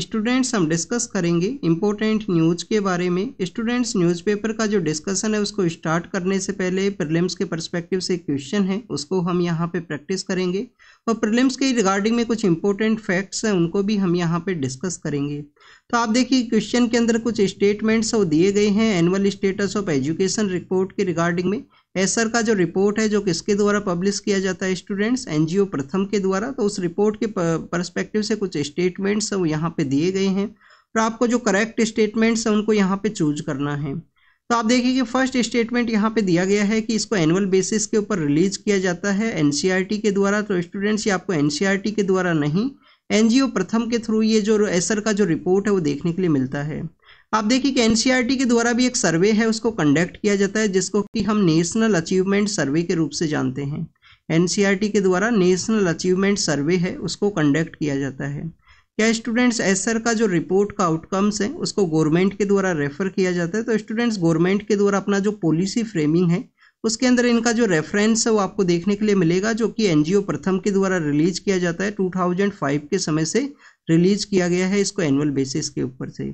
students हम discuss करेंगे important news के बारे में स्टूडेंट्स न्यूज़पेपर का जो डिस्कशन है उसको स्टार्ट करने से पहले प्रिलिम्स के पर्सपेक्टिव से क्वेश्चन है उसको हम यहाँ पे प्रैक्टिस करेंगे और प्रिलिम्स के रिगार्डिंग में कुछ इंपॉर्टेंट फैक्ट्स हैं उनको भी हम यहाँ पे डिस्कस करेंगे तो आप देखिए क्वेश्चन के अंदर कुछ स्टेटमेंट्स वो दिए गए हैं annual status of education report के रिगार्डिंग में एसर का जो रिपोर्ट है जो किसके द्वारा पब्लिश किया जाता है स्टूडेंट्स एनजीओ प्रथम के द्वारा तो उस रिपोर्ट के परस्पेक्टिव से कुछ स्टेटमेंट्स वो यहाँ पे दिए गए हैं और आपको जो करेक्ट स्टेटमेंट्स हैं उनको यहाँ पे चूज करना है तो आप देखिए कि फर्स्ट स्टेटमेंट यहाँ पे दिया गया है कि इसको एनुअल बेसिस के ऊपर रिलीज किया जाता है एन e के द्वारा तो स्टूडेंट्स ये आपको एन e के द्वारा नहीं एन प्रथम के थ्रू ये जो एसर का जो रिपोर्ट है वो देखने के लिए मिलता है आप देखिए कि एनसीईआरटी e के द्वारा भी एक सर्वे है उसको कंडक्ट किया जाता है जिसको कि हम नेशनल अचीवमेंट सर्वे के रूप से जानते हैं एनसीईआरटी e के द्वारा नेशनल अचीवमेंट सर्वे है उसको कंडक्ट किया जाता है क्या स्टूडेंट्स एसर का जो रिपोर्ट का आउटकम्स है उसको गवर्नमेंट के द्वारा रेफर किया जाता है तो स्टूडेंट्स गवर्नमेंट के द्वारा अपना जो पॉलिसी फ्रेमिंग है उसके अंदर इनका जो रेफरेंस है वो आपको देखने के लिए मिलेगा जो कि एनजीओ प्रथम के द्वारा रिलीज किया जाता है 2005 के समय से रिलीज किया गया है इसको एनुअल बेसिस के ऊपर से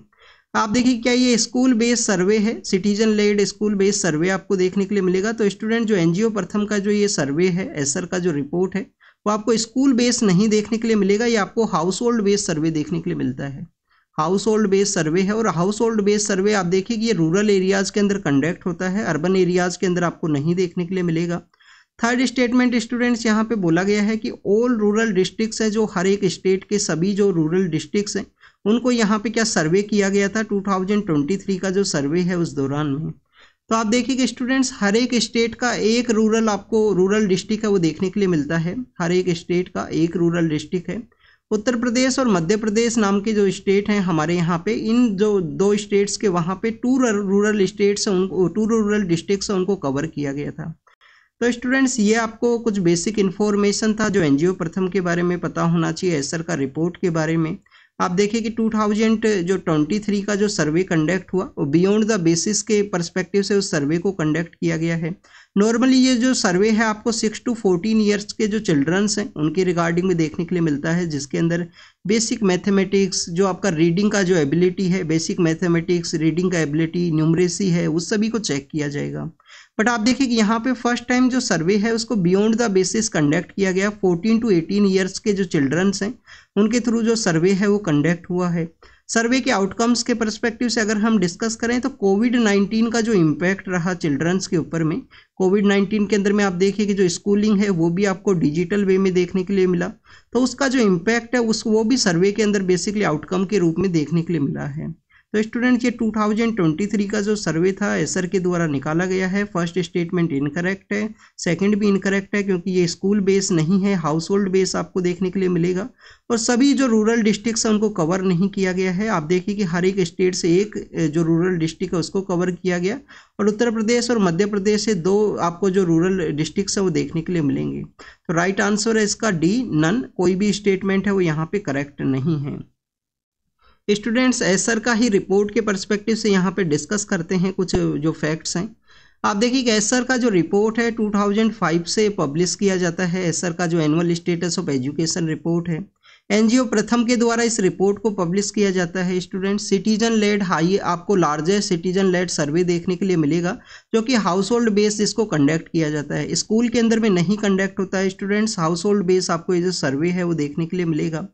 आप देखिए क्या ये स्कूल बेस्ड सर्वे है citizen led school based survey आपको देखने के लिए मिलेगा तो स्टूडेंट जो एनजीओ प्रथम का जो ये सर्वे है एसर का जो रिपोर्ट है वो आपको स्कूल बेस्ड नहीं देखने के लिए मिलेगा ये आपको हाउस होल्ड बेस्ड सर्वे देखने के लिए मिलता है हाउस होल्ड बेस्ड सर्वे है और हाउस होल्ड बेस्ड सर्वे आप देखिए कि ये रूरल एरियाज़ के अंदर कंडक्ट होता है अर्बन एरियाज़ के अंदर आपको नहीं देखने के लिए मिलेगा थर्ड स्टेटमेंट स्टूडेंट्स यहाँ पे बोला गया है कि ऑल रूरल डिस्ट्रिक्ट्स है जो हर एक स्टेट के सभी जो रूरल डिस्ट्रिक्ट्स हैं उनको यहाँ पे क्या सर्वे किया गया था 2023 का जो सर्वे है उस दौरान में तो आप देखिए कि स्टूडेंट्स हर एक स्टेट का एक रूरल आपको रूरल डिस्ट्रिक्ट है वो देखने के लिए मिलता है हर एक स्टेट का एक रूरल डिस्ट्रिक्ट है उत्तर प्रदेश और मध्य प्रदेश नाम के जो स्टेट हैं हमारे यहाँ पे इन जो दो स्टेट्स के वहाँ पे टू रूरल स्टेट्स उनको टू रूरल डिस्ट्रिक्ट उनको कवर किया गया था तो स्टूडेंट्स ये आपको कुछ बेसिक इन्फॉर्मेशन था जो एनजीओ प्रथम के बारे में पता होना चाहिए एसर का रिपोर्ट के बारे में आप देखिए कि 2000 जो 23 का जो सर्वे कंडक्ट हुआ वो बियॉन्ड द बेसिस के परस्पेक्टिव से उस सर्वे को कंडक्ट किया गया है नॉर्मली ये जो सर्वे है आपको सिक्स टू फोर्टीन ईयर्स के जो चिल्ड्रंस हैं उनके रिगार्डिंग में देखने के लिए मिलता है जिसके अंदर बेसिक मैथमेटिक्स जो आपका रीडिंग का जो एबिलिटी है बेसिक मैथमेटिक्स रीडिंग का एबिलिटी न्यूमरेसी है उस सभी को चेक किया जाएगा बट आप देखिए कि यहाँ पे फर्स्ट टाइम जो सर्वे है उसको बियॉन्ड द बेसिस कंडक्ट किया गया 14 टू 18 ईयर्स के जो चिल्ड्रंस हैं उनके थ्रू जो सर्वे है वो कंडक्ट हुआ है सर्वे के आउटकम्स के परस्पेक्टिव से अगर हम डिस्कस करें तो कोविड नाइन्टीन का जो इम्पैक्ट रहा चिल्ड्रंस के ऊपर में कोविड नाइन्टीन के अंदर में आप देखिए कि जो स्कूलिंग है वो भी आपको डिजिटल वे में देखने के लिए मिला तो उसका जो इम्पैक्ट है उस वो भी सर्वे के अंदर बेसिकली आउटकम के रूप में देखने के लिए मिला है तो स्टूडेंट ये 2023 का जो सर्वे था एसर के द्वारा निकाला गया है फर्स्ट स्टेटमेंट इनकरेक्ट है सेकंड भी इनकरेक्ट है क्योंकि ये स्कूल बेस नहीं है हाउस होल्ड बेस आपको देखने के लिए मिलेगा और सभी जो रूरल डिस्ट्रिक्ट हैं उनको कवर नहीं किया गया है आप देखिए कि हर एक स्टेट से एक जो रूरल डिस्ट्रिक्ट है उसको कवर किया गया और उत्तर प्रदेश और मध्य प्रदेश से दो आपको जो रूरल डिस्ट्रिक्ट है वो देखने के लिए मिलेंगे तो राइट आंसर है इसका डी नन कोई भी स्टेटमेंट है वो यहाँ पे करेक्ट नहीं है स्टूडेंट्स एसर का ही रिपोर्ट के परस्पेक्टिव से यहाँ पर डिस्कस करते हैं कुछ जो फैक्ट्स हैं आप देखिए कि एसर का जो रिपोर्ट है 2005 से पब्लिश किया जाता है एसर का जो annual status of education report है एनजीओ प्रथम के द्वारा इस रिपोर्ट को पब्लिश किया जाता है स्टूडेंट सिटीजन लेड हाई आपको लार्जेस्ट सिटीजन लेड सर्वे देखने के लिए मिलेगा जो कि हाउस होल्ड बेस इसको कंडक्ट किया जाता है स्कूल के अंदर में नहीं कंडक्ट होता है स्टूडेंट्स हाउस होल्ड बेस आपको ये जो सर्वे है वो देखने के लिए मिलेगा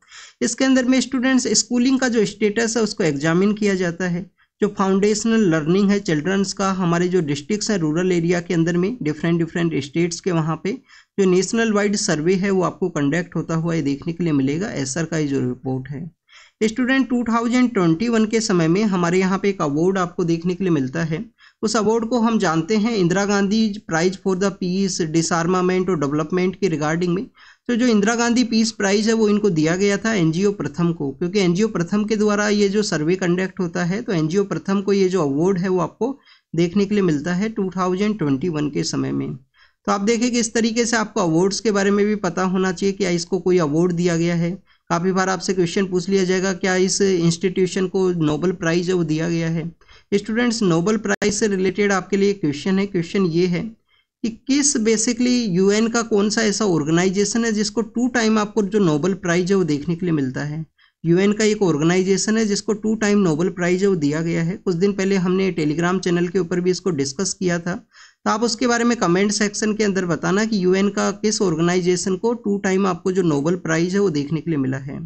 इसके अंदर में स्टूडेंट्स स्कूलिंग का जो स्टेटस है उसको एग्जामिन किया जाता है जो फाउंडेशनल लर्निंग है चिल्ड्रंस का हमारे जो डिस्ट्रिक्ट्स हैं रूरल एरिया के अंदर में डिफरेंट डिफरेंट स्टेट्स के वहाँ पे जो नेशनल वाइड सर्वे है वो आपको कंडक्ट होता हुआ ये देखने के लिए मिलेगा एसर का ये जो रिपोर्ट है स्टूडेंट 2021 के समय में हमारे यहाँ पे एक अवार्ड आपको देखने के लिए मिलता है उस अवार्ड को हम जानते हैं Indira Gandhi prize for the peace disarmament और डेवलपमेंट के रिगार्डिंग में तो जो इंदिरा गांधी पीस प्राइज है वो इनको दिया गया था एनजीओ प्रथम को क्योंकि एनजीओ प्रथम के द्वारा ये जो सर्वे कंडक्ट होता है तो एनजीओ प्रथम को ये जो अवार्ड है वो आपको देखने के लिए मिलता है 2021 के समय में तो आप देखें कि इस तरीके से आपको अवार्ड्स के बारे में भी पता होना चाहिए कि इसको कोई अवार्ड दिया गया है काफ़ी बार आपसे क्वेश्चन पूछ लिया जाएगा क्या इस इंस्टीट्यूशन को नोबल प्राइज़ है वो दिया गया है स्टूडेंट्स नोबल प्राइज़ से रिलेटेड आपके लिए क्वेश्चन है क्वेश्चन ये है कि किस बेसिकली यूएन का कौन सा ऐसा ऑर्गेनाइजेशन है जिसको टू टाइम आपको जो नोबल प्राइज है वो देखने के लिए मिलता है यूएन का एक ऑर्गेनाइजेशन है जिसको टू टाइम नोबल प्राइज है वो दिया गया है कुछ दिन पहले हमने टेलीग्राम चैनल के ऊपर भी इसको डिस्कस किया था तो आप उसके बारे में कमेंट सेक्शन के अंदर बताना कि यूएन का किस ऑर्गेनाइजेशन को टू टाइम आपको जो नोबल प्राइज है वो देखने के लिए मिला है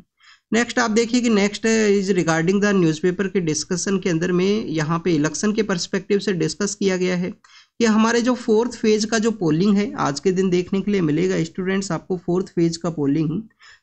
नेक्स्ट आप देखिए कि next is regarding the newspaper के डिस्कशन के अंदर में यहाँ पे इलेक्शन के परस्पेक्टिव से डिस्कस किया गया है ये हमारे जो फोर्थ फेज का जो पोलिंग है आज के दिन देखने के लिए मिलेगा स्टूडेंट्स आपको फोर्थ फेज का पोलिंग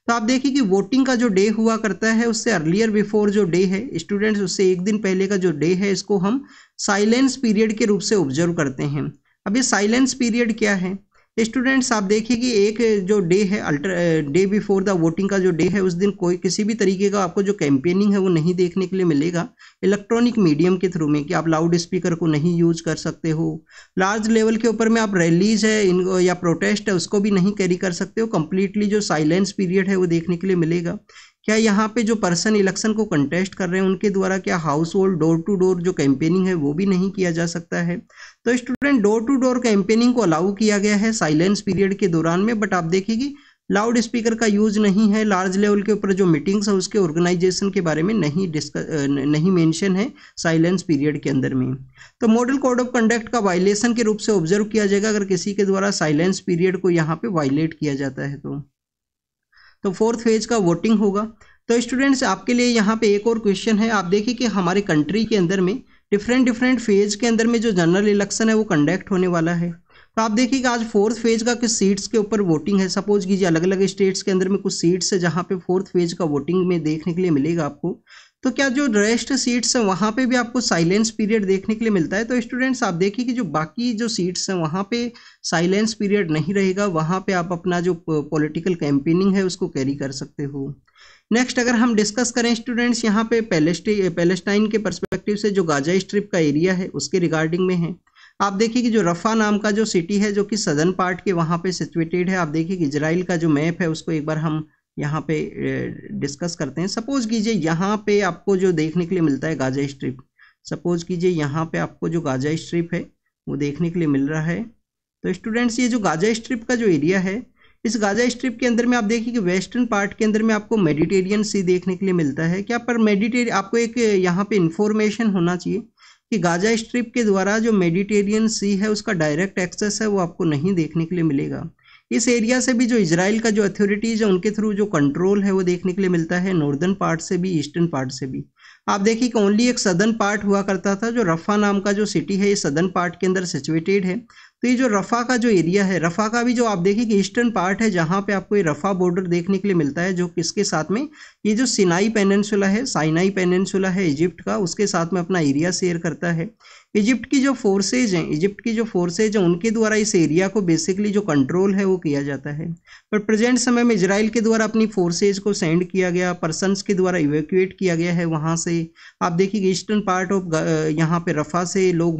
तो आप देखिए कि वोटिंग का जो डे हुआ करता है उससे अर्लियर बिफोर जो डे है स्टूडेंट्स उससे एक दिन पहले का जो डे है इसको हम साइलेंस पीरियड के रूप से ऑब्जर्व करते हैं अब ये साइलेंस पीरियड क्या है स्टूडेंट्स आप देखिए कि एक जो डे है alter day before the voting का जो डे है उस दिन कोई किसी भी तरीके का आपको जो कैंपेनिंग है वो नहीं देखने के लिए मिलेगा इलेक्ट्रॉनिक मीडियम के थ्रू में कि आप लाउड स्पीकर को नहीं यूज कर सकते हो लार्ज लेवल के ऊपर में आप रैलीज है इन या प्रोटेस्ट है उसको भी नहीं कैरी कर सकते हो कम्प्लीटली जो साइलेंस पीरियड है वो देखने के लिए मिलेगा क्या यहाँ पे जो पर्सन इलेक्शन को कंटेस्ट कर रहे हैं उनके द्वारा क्या household door to door जो कैंपेनिंग है वो भी नहीं किया जा सकता है तो student door to door campaigning को अलाउ किया गया है साइलेंस पीरियड के दौरान में बट आप देखेगी लाउड स्पीकर का यूज नहीं है लार्ज लेवल के ऊपर जो मीटिंग्स है उसके ऑर्गेनाइजेशन के बारे में नहीं डिस्क नहीं मेंशन है साइलेंस पीरियड के अंदर में तो मॉडल कोड ऑफ कंडक्ट का वायलेशन के रूप से ऑब्जर्व किया जाएगा अगर किसी के द्वारा साइलेंस पीरियड को यहाँ पे वायलेट किया जाता है तो तो फोर्थ फेज का वोटिंग होगा तो स्टूडेंट्स आपके लिए यहाँ पे एक और क्वेश्चन है आप देखिए कि हमारे कंट्री के अंदर में डिफरेंट डिफरेंट फेज के अंदर में जो जनरल इलेक्शन है वो कंडक्ट होने वाला है तो आप देखिए कि आज फोर्थ फेज का कुछ सीट्स के ऊपर वोटिंग है सपोज कीजिए अलग अलग स्टेट्स के अंदर में कुछ सीट्स है जहाँ पे फोर्थ फेज का वोटिंग में देखने के लिए मिलेगा आपको तो क्या जो रेस्ट सीट्स हैं वहाँ पे भी आपको साइलेंस पीरियड देखने के लिए मिलता है तो स्टूडेंट्स आप देखिए कि जो बाकी जो सीट्स हैं वहाँ पे साइलेंस पीरियड नहीं रहेगा वहाँ पे आप अपना जो पॉलिटिकल कैंपेनिंग है उसको कैरी कर सकते हो नेक्स्ट अगर हम डिस्कस करें स्टूडेंट्स यहाँ पे पैलेस्टाइन के परस्पेक्टिव से जो गाजा स्ट्रिप का एरिया है उसके रिगार्डिंग में है आप देखिए कि जो रफ़ा नाम का जो सिटी है जो कि सदर्न पार्ट के वहाँ पे सिचुएटेड है आप देखिए कि इजराइल का जो मैप है उसको एक बार हम यहाँ पे डिस्कस करते हैं सपोज कीजिए यहाँ पे आपको जो देखने के लिए मिलता है गाजा स्ट्रिप सपोज कीजिए यहाँ पे आपको जो गाजा स्ट्रिप है वो देखने के लिए मिल रहा है तो स्टूडेंट्स ये जो गाजा स्ट्रिप का जो एरिया है इस गाजा स्ट्रिप के अंदर में आप देखिए कि वेस्टर्न पार्ट के अंदर में आपको मेडिटेरियन सी देखने के लिए मिलता है क्या पर मेडिटेर आपको एक यहाँ पे इन्फॉर्मेशन होना चाहिए कि गाजा स्ट्रिप के द्वारा जो मेडिटेरियन सी है उसका डायरेक्ट एक्सेस है वो आपको नहीं देखने के लिए मिलेगा इस एरिया से भी जो इसराइल का जो अथॉरिटीज़ है उनके थ्रू जो कंट्रोल है वो देखने के लिए मिलता है नॉर्दर्न पार्ट से भी ईस्टर्न पार्ट से भी आप देखिए कि ओनली एक सदर्न पार्ट हुआ करता था जो रफ़ा नाम का जो सिटी है ये सदर्न पार्ट के अंदर सिचुएटेड है तो ये जो रफ़ा का जो एरिया है रफ़ा का भी जो आप देखिए कि ईस्टर्न पार्ट है जहाँ पे आपको ये रफ़ा बॉर्डर देखने के लिए मिलता है जो किसके साथ में ये जो सिनाई पेनेंसुला है साइनाई पेनसुला है इजिप्ट का उसके साथ में अपना एरिया शेयर करता है इजिप्ट की जो फोर्सेज हैं इजिप्ट की जो फोर्सेज हैं उनके द्वारा इस एरिया को बेसिकली जो कंट्रोल है वो किया जाता है पर प्रेजेंट समय में इसराइल के द्वारा अपनी फोर्सेज को सेंड किया गया पर्सनस के द्वारा इवेक्यूएट किया गया है वहाँ से आप देखिए ईस्टर्न पार्ट ऑफ यहाँ पे रफ़ा से लोग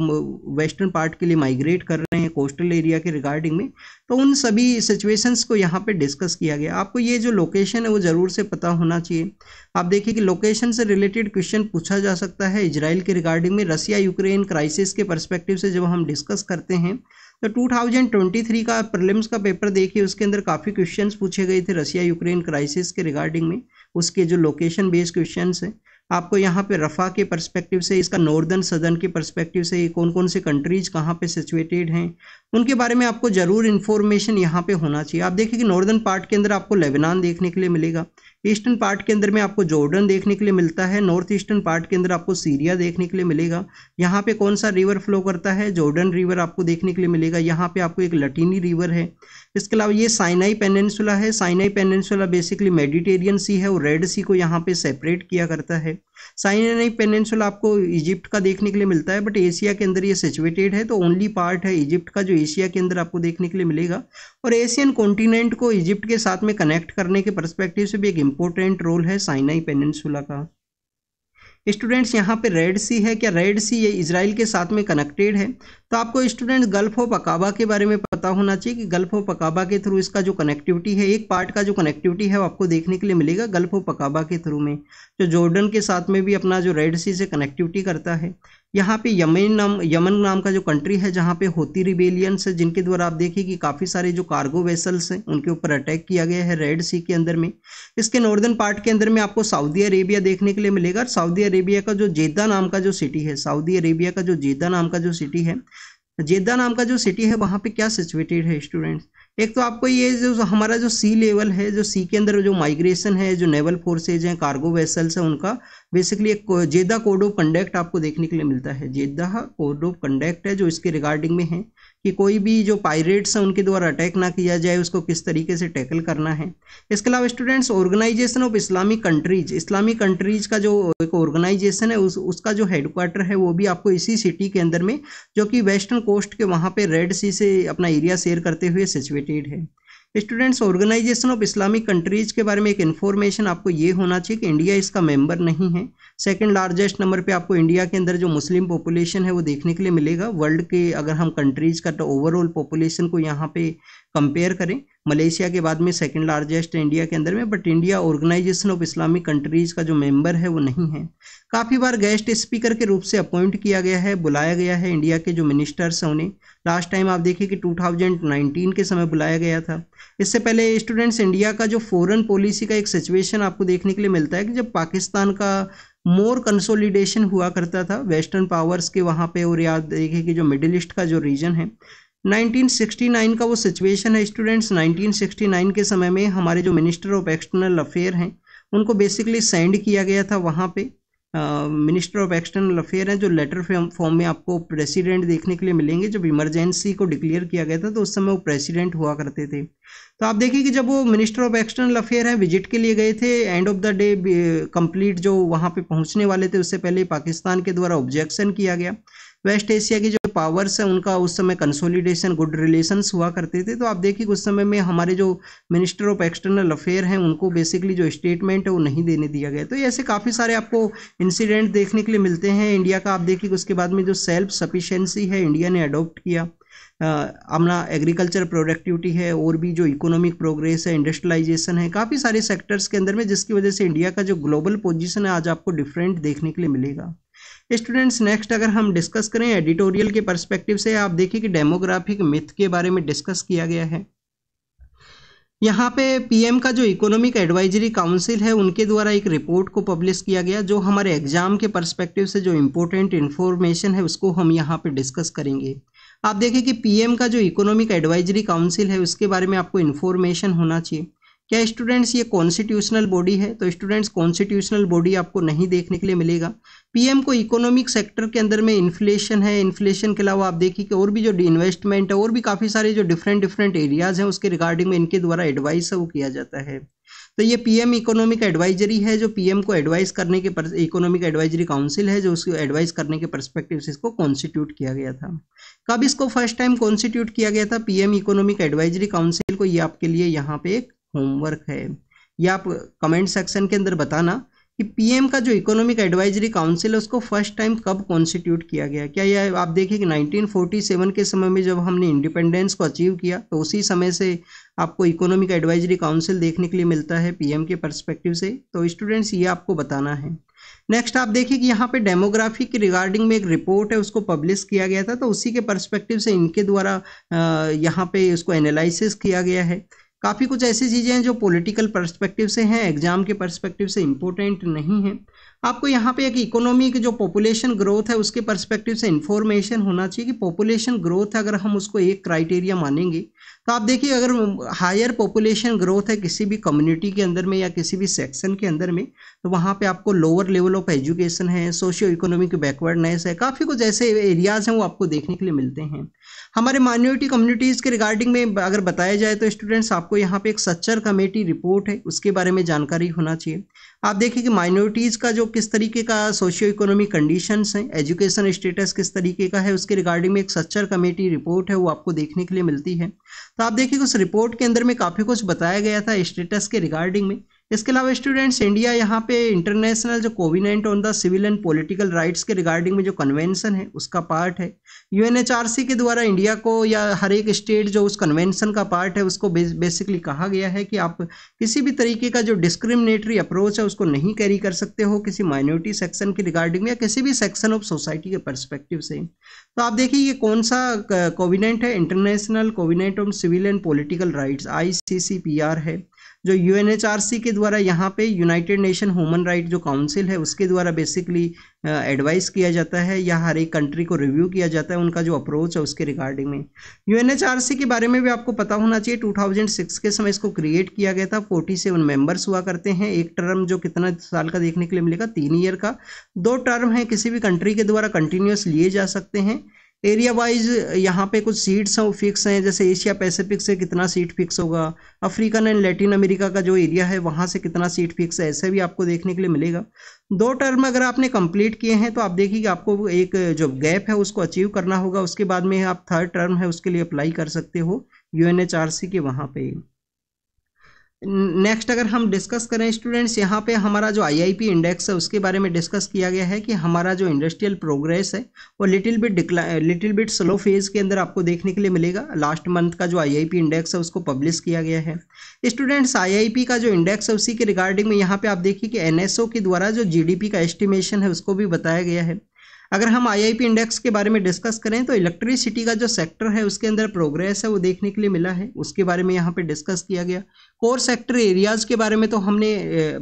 वेस्टर्न पार्ट के लिए माइग्रेट कर रहे हैं कोस्टल एरिया के रिगार्डिंग में तो उन सभी सिचुएशंस को यहाँ पे डिस्कस किया गया आपको ये जो लोकेशन है वो ज़रूर से पता होना चाहिए आप देखिए कि लोकेशन से रिलेटेड क्वेश्चन पूछा जा सकता है इसराइल के रिगार्डिंग में रसिया यूक्रेन क्राइसिस के परस्पेक्टिव से जब हम डिस्कस करते हैं तो 2023 का प्रलिम्स का पेपर देखिए उसके अंदर काफ़ी क्वेश्चंस पूछे गए थे रसिया यूक्रेन क्राइसिस के रिगार्डिंग में उसके जो लोकेशन बेस्ड क्वेश्चंस हैं आपको यहाँ पे रफ़ा के पर्सपेक्टिव से इसका नॉर्दर्न सदर्न के पर्सपेक्टिव से कौन कौन से कंट्रीज कहाँ पे सिचुएटेड हैं उनके बारे में आपको ज़रूर इन्फॉर्मेशन यहाँ पे होना चाहिए आप देखिए कि नॉर्दर्न पार्ट के अंदर आपको लेबनान देखने के लिए मिलेगा ईस्टर्न पार्ट के अंदर में आपको जॉर्डन देखने के लिए मिलता है नॉर्थ ईस्टर्न पार्ट के अंदर आपको सीरिया देखने के लिए मिलेगा यहाँ पे कौन सा रिवर फ्लो करता है जॉर्डन रिवर आपको देखने के लिए मिलेगा यहाँ पे आपको एक लटीनी रिवर है इसके अलावा ये साइनाई पेनेंसुला है Sinai peninsula basically Mediterranean sea है और रेड सी को यहाँ पे सेपरेट किया करता है एन पेनसुला आपको इजिप्ट का देखने के लिए मिलता है बट एशिया के अंदर ये सिचुएटेड है तो ओनली पार्ट है इजिप्ट का जो एशिया के अंदर आपको देखने के लिए मिलेगा और एशियन कॉन्टिनेंट को इजिप्ट के साथ में कनेक्ट करने के परस्पेक्टिव से भी एक इम्पोर्टेंट रोल है साइनाई पेनसुला का स्टूडेंट्स यहाँ पे रेड सी है क्या रेड सी ये इसराइल के साथ में कनेक्टेड है तो आपको स्टूडेंट्स गल्फ ऑफ अकाबा के बारे में पता होना चाहिए कि गल्फ ऑफ अकाबा के थ्रू इसका जो कनेक्टिविटी है एक पार्ट का जो कनेक्टिविटी है वो आपको देखने के लिए मिलेगा गल्फ ऑफ अकाबा के थ्रू में जो जॉर्डन के साथ में भी अपना जो रेड सी से कनेक्टिविटी करता है यहाँ पे यमन नाम यमन नाम का जो कंट्री है जहाँ पे होती रिबेलियंस है जिनके द्वारा आप देखिए कि काफ़ी सारे जो कार्गो वेसल्स हैं उनके ऊपर अटैक किया गया है रेड सी के अंदर में इसके नॉर्दर्न पार्ट के अंदर में आपको सऊदी अरेबिया देखने के लिए मिलेगा और सऊदी अरेबिया का जो जेदा नाम का जो सिटी है सऊदी अरेबिया का जो जेदा नाम का जो सिटी है जेदा नाम का जो सिटी है वहाँ पर क्या सिचुएटेड है स्टूडेंट्स एक तो आपको ये जो हमारा जो सी लेवल है जो सी के अंदर जो माइग्रेशन है जो नेवल फोर्सेज हैं कार्गो वेसल्स हैं उनका बेसिकली एक जेदा कोड ऑफ कंडक्ट आपको देखने के लिए मिलता है जेदा कोड ऑफ कंडक्ट है जो इसके रिगार्डिंग में है कि कोई भी जो पायरेट्स हैं उनके द्वारा अटैक ना किया जाए उसको किस तरीके से टैकल करना है इसके अलावा students organisation of Islamic countries Islamic countries का जो एक ऑर्गेनाइजेशन है उस उसका जो हेडक्वार्टर है वो भी आपको इसी सिटी के अंदर में जो कि वेस्टर्न कोस्ट के वहाँ पर रेड सी से अपना एरिया शेयर करते हुए सिचुएटेड है students organisation of Islamic countries के बारे में एक इन्फॉर्मेशन आपको ये होना चाहिए कि इंडिया इसका मेंबर नहीं है सेकंड लार्जेस्ट नंबर पे आपको इंडिया के अंदर जो मुस्लिम पॉपुलेशन है वो देखने के लिए मिलेगा वर्ल्ड के अगर हम कंट्रीज़ का तो ओवरऑल पॉपुलेशन को यहाँ पे कंपेयर करें मलेशिया के बाद में सेकंड लार्जेस्ट इंडिया के अंदर में but India organisation of Islamic countries का जो मेंबर है वो नहीं है काफ़ी बार गेस्ट स्पीकर के रूप से अपॉइंट किया गया है बुलाया गया है इंडिया के जो मिनिस्टर्स हैं उन्हें लास्ट टाइम आप देखिए कि 2019 के समय बुलाया गया था इससे पहले स्टूडेंट्स इंडिया का जो फॉरन पॉलिसी का एक सिचुएशन आपको देखने के लिए मिलता है कि जब पाकिस्तान का मोर कंसोलिडेशन हुआ करता था वेस्टर्न पावर्स के वहाँ पे और याद देखिए कि जो मिडिल ईस्ट का जो रीजन है 1969 का वो सिचुएशन है स्टूडेंट्स 1969 के समय में हमारे जो मिनिस्टर ऑफ एक्सटर्नल अफेयर हैं उनको बेसिकली सेंड किया गया था वहाँ पे मिनिस्टर ऑफ एक्सटर्नल अफेयर हैं जो लेटर फॉर्म में आपको प्रेसिडेंट देखने के लिए मिलेंगे जब इमरजेंसी को डिक्लेयर किया गया था तो उस समय वो प्रेसिडेंट हुआ करते थे तो आप देखिए कि जब वो मिनिस्टर ऑफ एक्सटर्नल अफेयर हैं विजिट के लिए गए थे end of the day complete जो वहाँ पे पहुँचने वाले थे उससे पहले पाकिस्तान के द्वारा ऑब्जेक्शन किया गया वेस्ट एशिया के जो पावर्स हैं उनका उस समय कंसोलिडेशन गुड रिलेशंस हुआ करते थे तो आप देखिए उस समय में हमारे जो मिनिस्टर ऑफ एक्सटर्नल अफेयर हैं उनको बेसिकली जो स्टेटमेंट है वो नहीं देने दिया गया तो ऐसे काफ़ी सारे आपको इंसिडेंट देखने के लिए मिलते हैं इंडिया का आप देखिए उसके बाद में जो सेल्फ सफिशेंसी है इंडिया ने अडोप्ट किया अपना एग्रीकल्चर प्रोडक्टिविटी है और भी जो इकोनॉमिक प्रोग्रेस है इंडस्ट्रियलाइजेशन है काफ़ी सारे सेक्टर्स के अंदर में जिसकी वजह से इंडिया का जो ग्लोबल पोजीशन है आज आपको डिफरेंट देखने के लिए मिलेगा स्टूडेंट्स नेक्स्ट अगर हम डिस्कस करें एडिटोरियल के परस्पेक्टिव से आप देखिए कि डेमोग्राफिक मिथ के बारे में डिस्कस किया गया है यहाँ पे पीएम का जो इकोनॉमिक एडवाइजरी काउंसिल है उनके द्वारा एक रिपोर्ट को पब्लिश किया गया जो हमारे एग्जाम के परस्पेक्टिव से जो इम्पोर्टेंट इन्फॉर्मेशन है उसको हम यहाँ पे डिस्कस करेंगे आप देखें कि पीएम का जो इकोनॉमिक एडवाइजरी काउंसिल है उसके बारे में आपको इन्फॉर्मेशन होना चाहिए क्या स्टूडेंट्स ये कॉन्स्टिट्यूशनल बॉडी है तो स्टूडेंट्स कॉन्स्टिट्यूशनल बॉडी आपको नहीं देखने के लिए मिलेगा पीएम को इकोनॉमिक सेक्टर के अंदर में इन्फ्लेशन है इन्फ्लेशन के अलावा आप देखिए कि और भी जो इन्वेस्टमेंट है और भी काफ़ी सारे जो डिफरेंट डिफरेंट एरियाज़ हैं उसके रिगार्डिंग में इनके द्वारा एडवाइस है वो किया जाता है तो ये पीएम इकोनॉमिक एडवाइजरी है जो पीएम को एडवाइस करने के इकोनॉमिक एडवाइजरी काउंसिल है जो उसको एडवाइस करने के परस्पेक्टिव से इसको कॉन्स्टिट्यूट किया गया था कब इसको फर्स्ट टाइम कॉन्स्टिट्यूट किया गया था पीएम इकोनॉमिक एडवाइजरी काउंसिल को ये आपके लिए यहाँ पे एक होमवर्क है ये आप कमेंट सेक्शन के अंदर बताना कि पीएम का जो इकोनॉमिक एडवाइजरी काउंसिल है उसको फर्स्ट टाइम कब कॉन्स्टिट्यूट किया गया क्या यह आप देखिए कि 1947 के समय में जब हमने इंडिपेंडेंस को अचीव किया तो उसी समय से आपको इकोनॉमिक एडवाइजरी काउंसिल देखने के लिए मिलता है पीएम के परस्पेक्टिव से तो स्टूडेंट्स ये आपको बताना है नेक्स्ट आप देखिए कि यहाँ पे डेमोग्राफी के रिगार्डिंग में एक रिपोर्ट है उसको पब्लिश किया गया था तो उसी के परस्पेक्टिव से इनके द्वारा यहाँ पे उसको एनालिसिस किया गया है काफ़ी कुछ ऐसी चीज़ें हैं जो पॉलिटिकल पर्सपेक्टिव से हैं एग्ज़ाम के पर्सपेक्टिव से इम्पोर्टेंट नहीं है आपको यहाँ पे एक इकोनॉमी की जो पॉपुलेशन ग्रोथ है उसके पर्सपेक्टिव से इन्फॉर्मेशन होना चाहिए कि पॉपुलेशन ग्रोथ अगर हम उसको एक क्राइटेरिया मानेंगे तो आप देखिए अगर हायर पॉपुलेशन ग्रोथ है किसी भी कम्युनिटी के अंदर में या किसी भी सेक्शन के अंदर में तो वहाँ पे आपको लोअर लेवल ऑफ एजुकेशन है सोशियो इकोनॉमिक बैकवर्डनेस है काफ़ी कुछ ऐसे एरियाज़ हैं वो आपको देखने के लिए मिलते हैं हमारे माइनॉरिटी कम्युनिटीज़ के रिगार्डिंग में अगर बताया जाए तो स्टूडेंट्स आपको यहाँ पे एक सच्चर कमेटी रिपोर्ट है उसके बारे में जानकारी होना चाहिए आप देखिए कि माइनॉरिटीज़ का जो किस तरीके का सोशियो इकोनॉमिक कंडीशंस हैं एजुकेशन स्टेटस किस तरीके का है उसके रिगार्डिंग में एक सच्चर कमेटी रिपोर्ट है वो आपको देखने के लिए मिलती है तो आप देखिए उस रिपोर्ट के अंदर में काफ़ी कुछ बताया गया था स्टेटस के रिगार्डिंग में इसके अलावा स्टूडेंट्स इंडिया यहाँ पे इंटरनेशनल जो covenant on the civil and political rights के रिगार्डिंग में जो कन्वेंशन है उसका पार्ट है यूएनएचआरसी के द्वारा इंडिया को या हर एक स्टेट जो उस कन्वेंशन का पार्ट है उसको बेसिकली कहा गया है कि आप किसी भी तरीके का जो डिस्क्रिमिनेटरी अप्रोच है उसको नहीं कैरी कर सकते हो किसी माइनॉरिटी सेक्शन की रिगार्डिंग में या किसी भी सेक्शन ऑफ सोसाइटी के परस्पेक्टिव से तो आप देखिए ये कौन सा कोविनेंट है international covenant on civil and political rights I है जो यू के द्वारा यहाँ पे यूनाइटेड नेशन ह्यूमन राइट जो काउंसिल है उसके द्वारा बेसिकली एडवाइस किया जाता है या हर एक कंट्री को रिव्यू किया जाता है उनका जो अप्रोच है उसके रिगार्डिंग में यू के बारे में भी आपको पता होना चाहिए 2006 के समय इसको क्रिएट किया गया था 47 मेंबर्स हुआ करते हैं एक टर्म जो कितना साल का देखने के लिए मिलेगा तीन ईयर का दो टर्म है किसी भी कंट्री के द्वारा कंटिन्यूस लिए जा सकते हैं एरिया वाइज यहाँ पे कुछ सीट्स हैं वो फिक्स हैं जैसे एशिया पैसिफिक से कितना सीट फिक्स होगा अफ्रीकन एंड लैटिन अमेरिका का जो एरिया है वहाँ से कितना सीट फिक्स है ऐसे भी आपको देखने के लिए मिलेगा दो टर्म अगर आपने कंप्लीट किए हैं तो आप देखिए कि आपको एक जो गैप है उसको अचीव करना होगा उसके बाद में आप थर्ड टर्म है उसके लिए अप्लाई कर सकते हो यू के वहाँ पर नेक्स्ट अगर हम डिस्कस करें स्टूडेंट्स यहाँ पे हमारा जो आईआईपी इंडेक्स है उसके बारे में डिस्कस किया गया है कि हमारा जो इंडस्ट्रियल प्रोग्रेस है वो लिटिल बिट डिक्ला लिटिल बिट स्लो फेज के अंदर आपको देखने के लिए मिलेगा लास्ट मंथ का जो आईआईपी इंडेक्स है उसको पब्लिश किया गया है स्टूडेंट्स आई का जो इंडेक्स है उसी के रिगार्डिंग में यहाँ पर आप देखिए कि एन के द्वारा जो जी का एस्टिमेशन है उसको भी बताया गया है अगर हम आईआईपी इंडेक्स के बारे में डिस्कस करें तो इलेक्ट्रिसिटी का जो सेक्टर है उसके अंदर प्रोग्रेस है वो देखने के लिए मिला है उसके बारे में यहाँ पे डिस्कस किया गया कोर सेक्टर एरियाज के बारे में तो हमने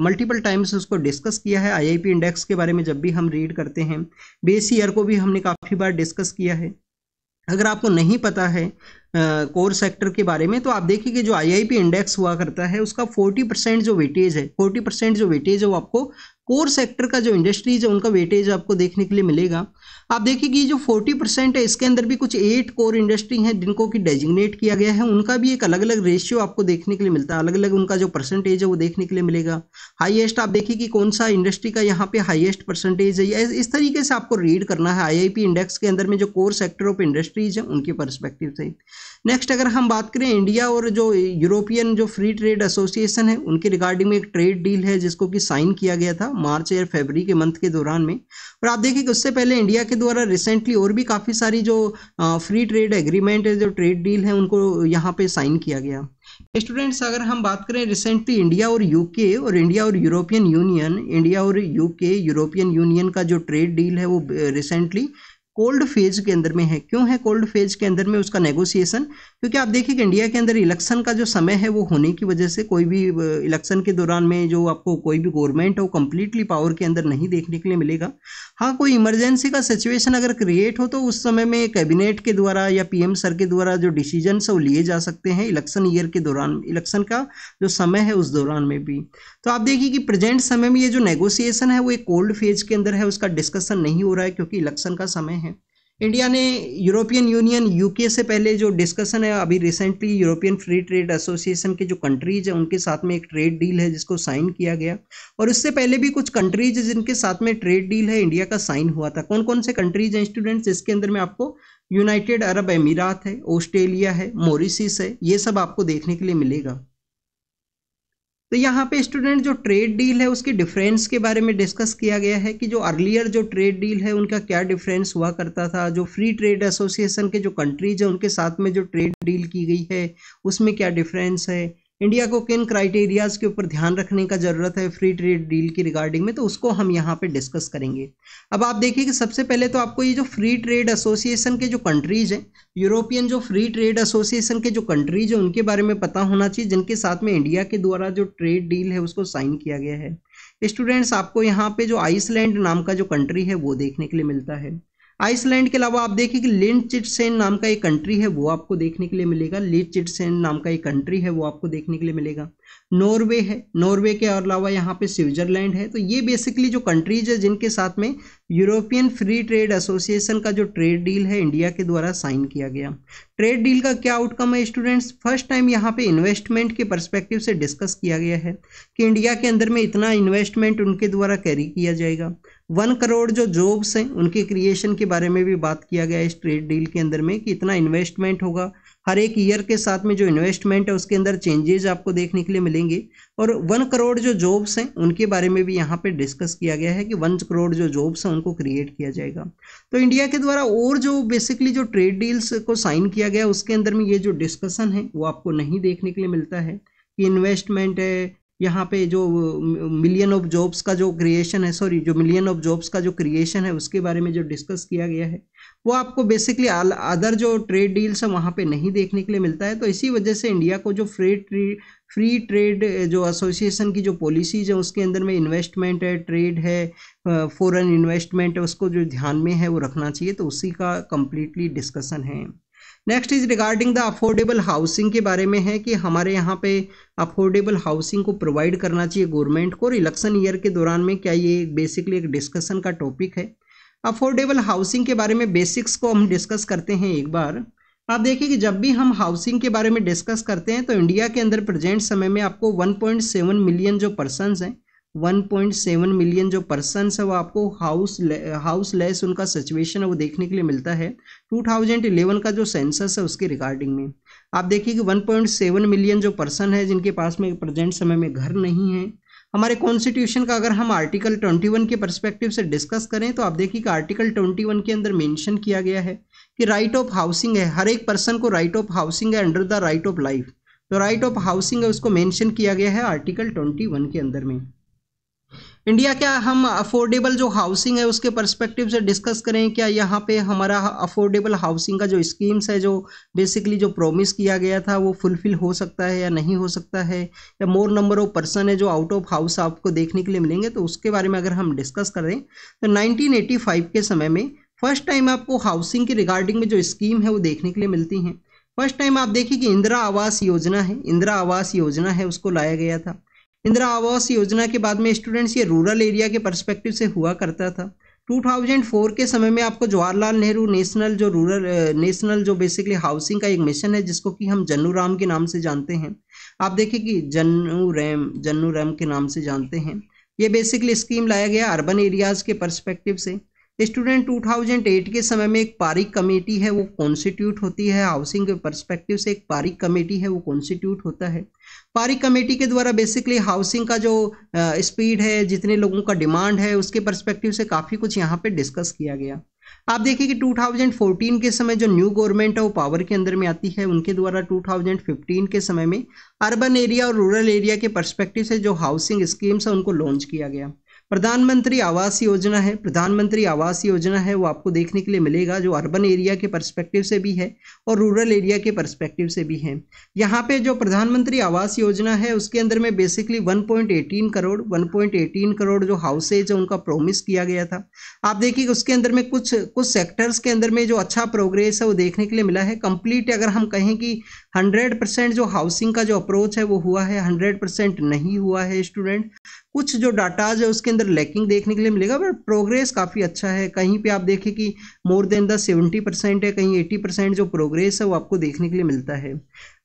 मल्टीपल टाइम्स उसको डिस्कस किया है आईआईपी इंडेक्स के बारे में जब भी हम रीड करते हैं बेस ईयर को भी हमने काफ़ी बार डिस्कस किया है अगर आपको नहीं पता है कोर uh, सेक्टर के बारे में तो आप देखिए कि जो आईआईपी इंडेक्स हुआ करता है उसका 40 परसेंट जो वेटेज है 40 परसेंट जो वेटेज है वो आपको कोर सेक्टर का जो इंडस्ट्रीज है उनका वेटेज आपको देखने के लिए मिलेगा आप देखिए कि जो 40 परसेंट है इसके अंदर भी कुछ एट कोर इंडस्ट्री हैं जिनको कि डेजिग्नेट किया गया है उनका भी एक अलग अलग रेशियो आपको देखने के लिए मिलता है अलग अलग उनका जो परसेंटेज है वो देखने के लिए मिलेगा हाईएस्ट आप देखिए कि कौन सा इंडस्ट्री का यहाँ पे हाइएस्ट परसेंटेज है इस तरीके से आपको रीड करना है आई इंडेक्स के अंदर में जो कोर सेक्टर ऑफ इंडस्ट्रीज है उनके परस्पेक्टिव से नेक्स्ट अगर हम बात करें इंडिया और जो यूरोपियन जो फ्री ट्रेड एसोसिएशन है उनके रिगार्डिंग में एक ट्रेड डील है जिसको कि साइन किया गया था मार्च या फरवरी के मंथ के दौरान में और आप देखिए कि उससे पहले इंडिया के द्वारा रिसेंटली और भी काफ़ी सारी जो फ्री ट्रेड एग्रीमेंट है जो ट्रेड डील है उनको यहाँ पे साइन किया गया स्टूडेंट्स अगर हम बात करें रिसेंटली इंडिया और यूके और इंडिया और यूरोपियन यूनियन इंडिया और यूके यूरोपियन यूनियन का जो ट्रेड डील है वो रिसेंटली कोल्ड फेज के अंदर में है क्यों है कोल्ड फेज के अंदर में उसका नेगोशिएशन क्योंकि आप देखिए कि इंडिया के अंदर इलेक्शन का जो समय है वो होने की वजह से कोई भी इलेक्शन के दौरान में जो आपको कोई भी गवर्नमेंट है वो कम्प्लीटली पावर के अंदर नहीं देखने के लिए मिलेगा हाँ कोई इमरजेंसी का सिचुएशन अगर क्रिएट हो तो उस समय में कैबिनेट के द्वारा या पीएम सर के द्वारा जो डिसीजन है वो लिए जा सकते हैं इलेक्शन ईयर के दौरान इलेक्शन का जो समय है उस दौरान में भी तो आप देखिए कि प्रेजेंट समय में ये जो नेगोसिएशन है वो एक कोल्ड फेज के अंदर है उसका डिस्कशन नहीं हो रहा है क्योंकि इलेक्शन का समय इंडिया ने यूरोपियन यूनियन यूके से पहले जो डिस्कशन है अभी recently European free trade association के जो कंट्रीज हैं उनके साथ में एक ट्रेड डील है जिसको साइन किया गया और उससे पहले भी कुछ कंट्रीज जिनके साथ में ट्रेड डील है इंडिया का साइन हुआ था कौन कौन से कंट्रीज हैं स्टूडेंट्स इसके अंदर में आपको यूनाइटेड अरब अमीरात है ऑस्ट्रेलिया है मॉरिसिस है ये सब आपको देखने के लिए मिलेगा तो यहाँ पे स्टूडेंट जो ट्रेड डील है उसके डिफरेंस के बारे में डिस्कस किया गया है कि जो अर्लियर जो ट्रेड डील है उनका क्या डिफरेंस हुआ करता था जो फ्री ट्रेड एसोसिएशन के जो कंट्रीज हैं उनके साथ में जो ट्रेड डील की गई है उसमें क्या डिफरेंस है इंडिया को किन क्राइटेरियाज़ के ऊपर ध्यान रखने का ज़रूरत है फ्री ट्रेड डील की रिगार्डिंग में तो उसको हम यहाँ पे डिस्कस करेंगे अब आप देखिए कि सबसे पहले तो आपको ये जो फ्री ट्रेड एसोसिएशन के जो कंट्रीज हैं यूरोपियन जो फ्री ट्रेड एसोसिएशन के जो कंट्रीज हैं उनके बारे में पता होना चाहिए जिनके साथ में इंडिया के द्वारा जो ट्रेड डील है उसको साइन किया गया है स्टूडेंट्स आपको यहाँ पे जो आइसलैंड नाम का जो कंट्री है वो देखने के लिए मिलता है आइसलैंड के अलावा आप देखिए कि चिटसेन नाम का एक कंट्री है वो आपको देखने के लिए मिलेगा चिटसेन नाम का एक कंट्री है वो आपको देखने के लिए मिलेगा नॉर्वे है नॉर्वे के अलावा यहाँ पे स्विट्जरलैंड है तो ये बेसिकली जो कंट्रीज है जिनके साथ में यूरोपियन फ्री ट्रेड एसोसिएशन का जो ट्रेड डील है इंडिया के द्वारा साइन किया गया ट्रेड डील का क्या आउटकम है स्टूडेंट्स फर्स्ट टाइम यहाँ पे इन्वेस्टमेंट के परस्पेक्टिव से डिस्कस किया गया है कि इंडिया के अंदर में इतना इन्वेस्टमेंट उनके द्वारा कैरी किया जाएगा वन करोड़ जो जॉब्स हैं उनके क्रिएशन के बारे में भी बात किया गया इस ट्रेड डील के अंदर में कि इतना इन्वेस्टमेंट होगा हर एक ईयर के साथ में जो इन्वेस्टमेंट है उसके अंदर चेंजेज आपको देखने के लिए मिलेंगे और वन करोड़ जो जॉब्स हैं उनके बारे में भी यहाँ पे डिस्कस किया गया है कि वन करोड़ जो जॉब्स हैं उनको क्रिएट किया जाएगा तो इंडिया के द्वारा और जो बेसिकली जो ट्रेड डील्स को साइन किया गया उसके अंदर में ये जो डिस्कसन है वो आपको नहीं देखने के लिए मिलता है कि इन्वेस्टमेंट है यहाँ पे जो मिलियन ऑफ जॉब्स का जो क्रिएशन है सॉरी जो मिलियन ऑफ जॉब्स का जो क्रिएशन है उसके बारे में जो डिस्कस किया गया है वो आपको बेसिकली अदर जो ट्रेड डील्स है वहाँ पे नहीं देखने के लिए मिलता है तो इसी वजह से इंडिया को जो फ्री ट्रेड फ्री ट्रेड जो एसोसिएशन की जो पॉलिसीज है उसके अंदर में इन्वेस्टमेंट है ट्रेड है फॉरेन इन्वेस्टमेंट है उसको जो ध्यान में है वो रखना चाहिए तो उसी का कम्प्लीटली डिस्कसन है next is regarding the affordable housing के बारे में है कि हमारे यहाँ पे अफोर्डेबल हाउसिंग को प्रोवाइड करना चाहिए गवर्नमेंट को और इलेक्शन ईयर के दौरान में क्या ये बेसिकली एक डिस्कशन का टॉपिक है अफोर्डेबल हाउसिंग के बारे में बेसिक्स को हम डिस्कस करते हैं एक बार आप देखिए कि जब भी हम हाउसिंग के बारे में डिस्कस करते हैं तो इंडिया के अंदर प्रेजेंट समय में आपको 1.7 मिलियन जो पर्सनस हैं 1.7 मिलियन जो पर्सनस है वो आपको हाउस हाउस लेस उनका सिचुएशन है वो देखने के लिए मिलता है 2011 का जो सेंसस है उसके रिगार्डिंग में आप देखिए कि 1.7 मिलियन जो पर्सन है जिनके पास में प्रजेंट समय में घर नहीं है हमारे कॉन्स्टिट्यूशन का अगर हम आर्टिकल 21 के परस्पेक्टिव से डिस्कस करें तो आप देखिए कि आर्टिकल 21 के अंदर मेंशन किया गया है कि राइट ऑफ हाउसिंग है हर एक पर्सन को राइट ऑफ हाउसिंग है under the right of life तो राइट ऑफ हाउसिंग है उसको मेंशन किया गया है आर्टिकल 21 के अंदर में इंडिया क्या हम अफोर्डेबल जो हाउसिंग है उसके परस्पेक्टिव से डिस्कस करें क्या यहाँ पे हमारा अफोर्डेबल हाउसिंग का जो स्कीम्स है जो बेसिकली जो प्रोमिस किया गया था वो फुलफिल हो सकता है या नहीं हो सकता है या मोर नंबर ऑफ पर्सन है जो आउट ऑफ हाउस आपको देखने के लिए मिलेंगे तो उसके बारे में अगर हम डिस्कस करें तो नाइनटीन के समय में फर्स्ट टाइम आपको हाउसिंग के रिगार्डिंग में जो स्कीम है वो देखने के लिए मिलती हैं फर्स्ट टाइम आप देखिए कि इंदिरा आवास योजना है इंदिरा आवास योजना है उसको लाया गया था इंदिरा आवास योजना के बाद में स्टूडेंट्स ये रूरल एरिया के परस्पेक्टिव से हुआ करता था 2004 के समय में आपको जवाहरलाल नेहरू नेशनल जो रूरल नेशनल जो बेसिकली हाउसिंग का एक मिशन है जिसको कि हम जन्नू राम के नाम से जानते हैं आप देखिए कि जन्नू रैम जन्नू रैम के नाम से जानते हैं ये बेसिकली स्कीम लाया गया अर्बन एरियाज़ के परस्पेक्टिव से स्टूडेंट 2008 के समय में एक पारिक कमेटी है वो कॉन्स्टिट्यूट होती है हाउसिंग के परस्पेक्टिव से एक पारिक कमेटी है वो कॉन्स्टिट्यूट होता है पारी कमेटी के द्वारा बेसिकली हाउसिंग का जो स्पीड है जितने लोगों का डिमांड है उसके परस्पेक्टिव से काफ़ी कुछ यहाँ पे डिस्कस किया गया आप देखिए कि 2014 के समय जो न्यू गवर्नमेंट है वो पावर के अंदर में आती है उनके द्वारा 2015 के समय में अर्बन एरिया और रूरल एरिया के परस्पेक्टिव से जो हाउसिंग स्कीम्स है उनको लॉन्च किया गया प्रधानमंत्री आवास योजना है प्रधानमंत्री आवास योजना है वो आपको देखने के लिए मिलेगा जो अर्बन एरिया के पर्सपेक्टिव से भी है और रूरल एरिया के पर्सपेक्टिव से भी है यहाँ पे जो प्रधानमंत्री आवास योजना है उसके अंदर में बेसिकली 1.18 करोड़ 1.18 करोड़ जो हाउसेज है उनका प्रोमिस किया गया था आप देखिए उसके अंदर में कुछ कुछ सेक्टर्स के अंदर में जो अच्छा प्रोग्रेस है वो देखने के लिए मिला है कंप्लीट अगर हम कहें कि हंड्रेड जो हाउसिंग का जो अप्रोच है वो हुआ है हंड्रेड नहीं हुआ है स्टूडेंट कुछ जो डाटाज है उसके अंदर लैकिंग देखने के लिए मिलेगा बट प्रोग्रेस काफ़ी अच्छा है कहीं पे आप देखें कि more than the seventy percent है कहीं एटी परसेंट जो प्रोग्रेस है वो आपको देखने के लिए मिलता है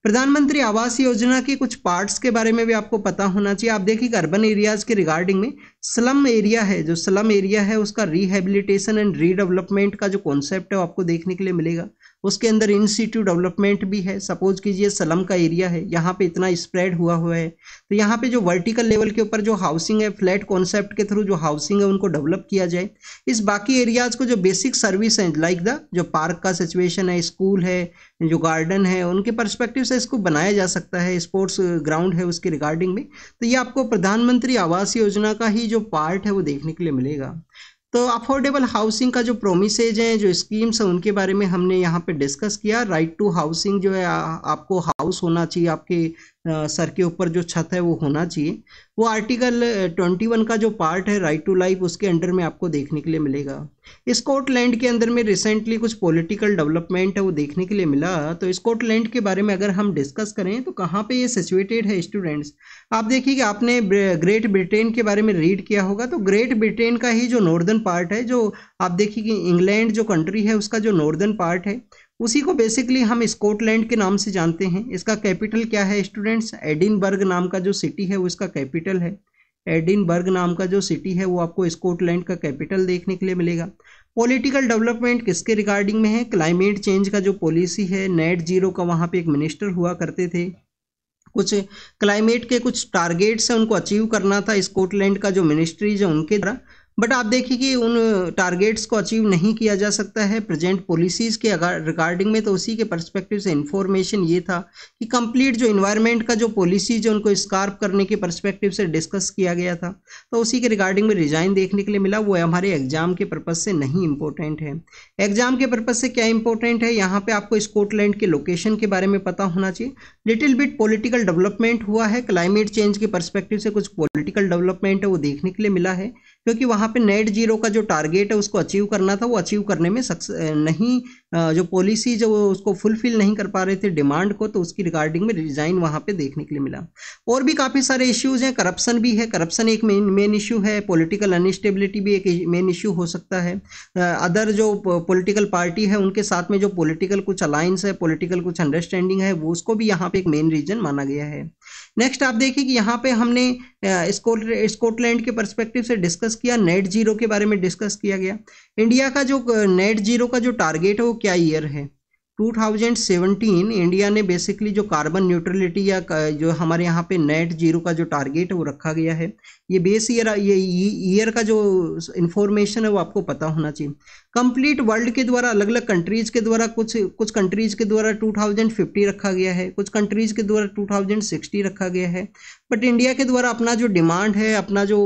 प्रधानमंत्री आवास योजना के कुछ पार्ट्स के बारे में भी आपको पता होना चाहिए आप देखिए अर्बन एरियाज़ के रिगार्डिंग में स्लम एरिया है जो स्लम एरिया है उसका रिहेबिलिटेशन एंड रीडेवलपमेंट का जो कॉन्सेप्ट है वो आपको देखने के लिए मिलेगा उसके अंदर इन डेवलपमेंट भी है सपोज कीजिए सलम का एरिया है यहाँ पे इतना स्प्रेड हुआ हुआ है तो यहाँ पे जो वर्टिकल लेवल के ऊपर जो हाउसिंग है फ्लैट कॉन्सेप्ट के थ्रू जो हाउसिंग है उनको डेवलप किया जाए इस बाकी एरियाज को जो बेसिक सर्विस हैं लाइक द जो पार्क का सिचुएशन है स्कूल है जो गार्डन है उनके परस्पेक्टिव से इसको बनाया जा सकता है स्पोर्ट्स ग्राउंड है उसके रिगार्डिंग में तो ये आपको प्रधानमंत्री आवास योजना का ही जो पार्ट है वो देखने के लिए मिलेगा तो अफोर्डेबल हाउसिंग का जो प्रोमिसेज हैं जो स्कीम्स हैं उनके बारे में हमने यहाँ पे डिस्कस किया राइट टू हाउसिंग जो है आपको हाउस होना चाहिए आपके सर के ऊपर जो छत है वो होना चाहिए वो आर्टिकल 21 का जो पार्ट है राइट टू लाइफ उसके अंडर में आपको देखने के लिए मिलेगा स्कॉटलैंड के अंदर में रिसेंटली कुछ पॉलिटिकल डेवलपमेंट है वो देखने के लिए मिला तो स्कॉटलैंड के बारे में अगर हम डिस्कस करें तो कहाँ पे ये सिचुएटेड है स्टूडेंट्स आप देखिए कि आपने ग्रेट ब्रिटेन के बारे में रीड किया होगा तो ग्रेट ब्रिटेन का ही जो नॉर्दर्न पार्ट है जो आप देखिए कि इंग्लैंड जो कंट्री है उसका जो नॉर्दर्न पार्ट है उसी को बेसिकली हम स्कॉटलैंड के नाम से जानते हैं इसका कैपिटल क्या है स्टूडेंट्स एडिनबर्ग नाम का जो सिटी है वो इसका कैपिटल है एडिनबर्ग नाम का जो सिटी है वो आपको स्कॉटलैंड का कैपिटल देखने के लिए मिलेगा पॉलिटिकल डेवलपमेंट किसके रिगार्डिंग में है क्लाइमेट चेंज का जो पॉलिसी है नेट जीरो का वहाँ पे एक मिनिस्टर हुआ करते थे कुछ क्लाइमेट के कुछ टारगेट्स हैं उनको अचीव करना था स्कॉटलैंड का जो मिनिस्ट्रीज है उनके द्वारा बट आप देखिए कि उन टारगेट्स को अचीव नहीं किया जा सकता है प्रेजेंट पॉलिसीज़ के अगर रिगार्डिंग में तो उसी के पर्सपेक्टिव से इन्फॉर्मेशन ये था कि कंप्लीट जो इन्वायरमेंट का जो पॉलिसीज है उनको स्कार्प करने के पर्सपेक्टिव से डिस्कस किया गया था तो उसी के रिगार्डिंग में रिजाइन देखने के लिए मिला वो हमारे एग्जाम के पर्पज़ से नहीं इम्पोर्टेंट है एग्जाम के पर्पज़ से क्या इंपॉर्टेंट है यहाँ पर आपको स्कॉटलैंड के लोकेशन के बारे में पता होना चाहिए लिटिल बिट पॉलिटिकल डेवलपमेंट हुआ है क्लाइमेट चेंज के परस्पेक्टिव से कुछ पॉलिटिकल डेवलपमेंट है वो देखने के लिए मिला है क्योंकि वहाँ पे नेट जीरो का जो टारगेट है उसको अचीव करना था वो अचीव करने में सक्स नहीं जो पॉलिसी जो उसको फुलफिल नहीं कर पा रहे थे डिमांड को तो उसकी रिगार्डिंग में रिजाइन वहाँ पे देखने के लिए मिला और भी काफ़ी सारे इश्यूज़ हैं करप्शन भी है करप्शन एक मेन मेन इशू है पॉलिटिकल अनस्टेबिलिटी भी एक मेन इशू हो सकता है अदर जो पॉलिटिकल पार्टी है उनके साथ में जो पॉलिटिकल कुछ अलाइंस है पॉलिटिकल कुछ अंडरस्टैंडिंग है वो उसको भी यहाँ पे एक मेन रीजन माना गया है नेक्स्ट आप देखिए कि यहाँ पे हमने स्कॉटलैंड के परस्पेक्टिव से डिस्कस किया नेट जीरो के बारे में डिस्कस किया गया इंडिया का जो नेट जीरो का जो टारगेट है वो क्या ईयर है 2017 इंडिया ने बेसिकली जो कार्बन न्यूट्रलिटी या जो हमारे यहाँ पे नेट जीरो का जो टारगेट है वो रखा गया है ये बेस ईयर ये ईयर का जो इन्फॉर्मेशन है वो आपको पता होना चाहिए कंप्लीट वर्ल्ड के द्वारा अलग अलग कंट्रीज के द्वारा कुछ कुछ कंट्रीज के द्वारा 2050 रखा गया है कुछ कंट्रीज के द्वारा 2060 रखा गया है बट इंडिया के द्वारा अपना जो डिमांड है अपना जो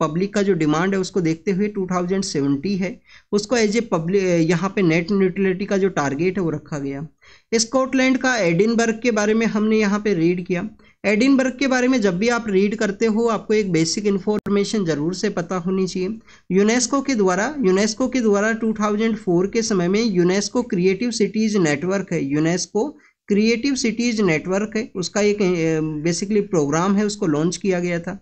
पब्लिक का जो डिमांड है उसको देखते हुए 2070 है उसको एज ए पब्लिक यहाँ पे नेट न्यूट्रलिटी का जो टारगेट है वो रखा गया स्कॉटलैंड का एडिनबर्ग के बारे में हमने यहाँ पे रीड किया एडिनबर्ग के बारे में जब भी आप रीड करते हो आपको एक बेसिक इन्फॉर्मेशन जरूर से पता होनी चाहिए यूनेस्को के द्वारा यूनेस्को के द्वारा 2004 के समय में यूनेस्को क्रिएटिव सिटीज नेटवर्क है यूनेस्को क्रिएटिव सिटीज नेटवर्क है उसका एक बेसिकली प्रोग्राम है उसको लॉन्च किया गया था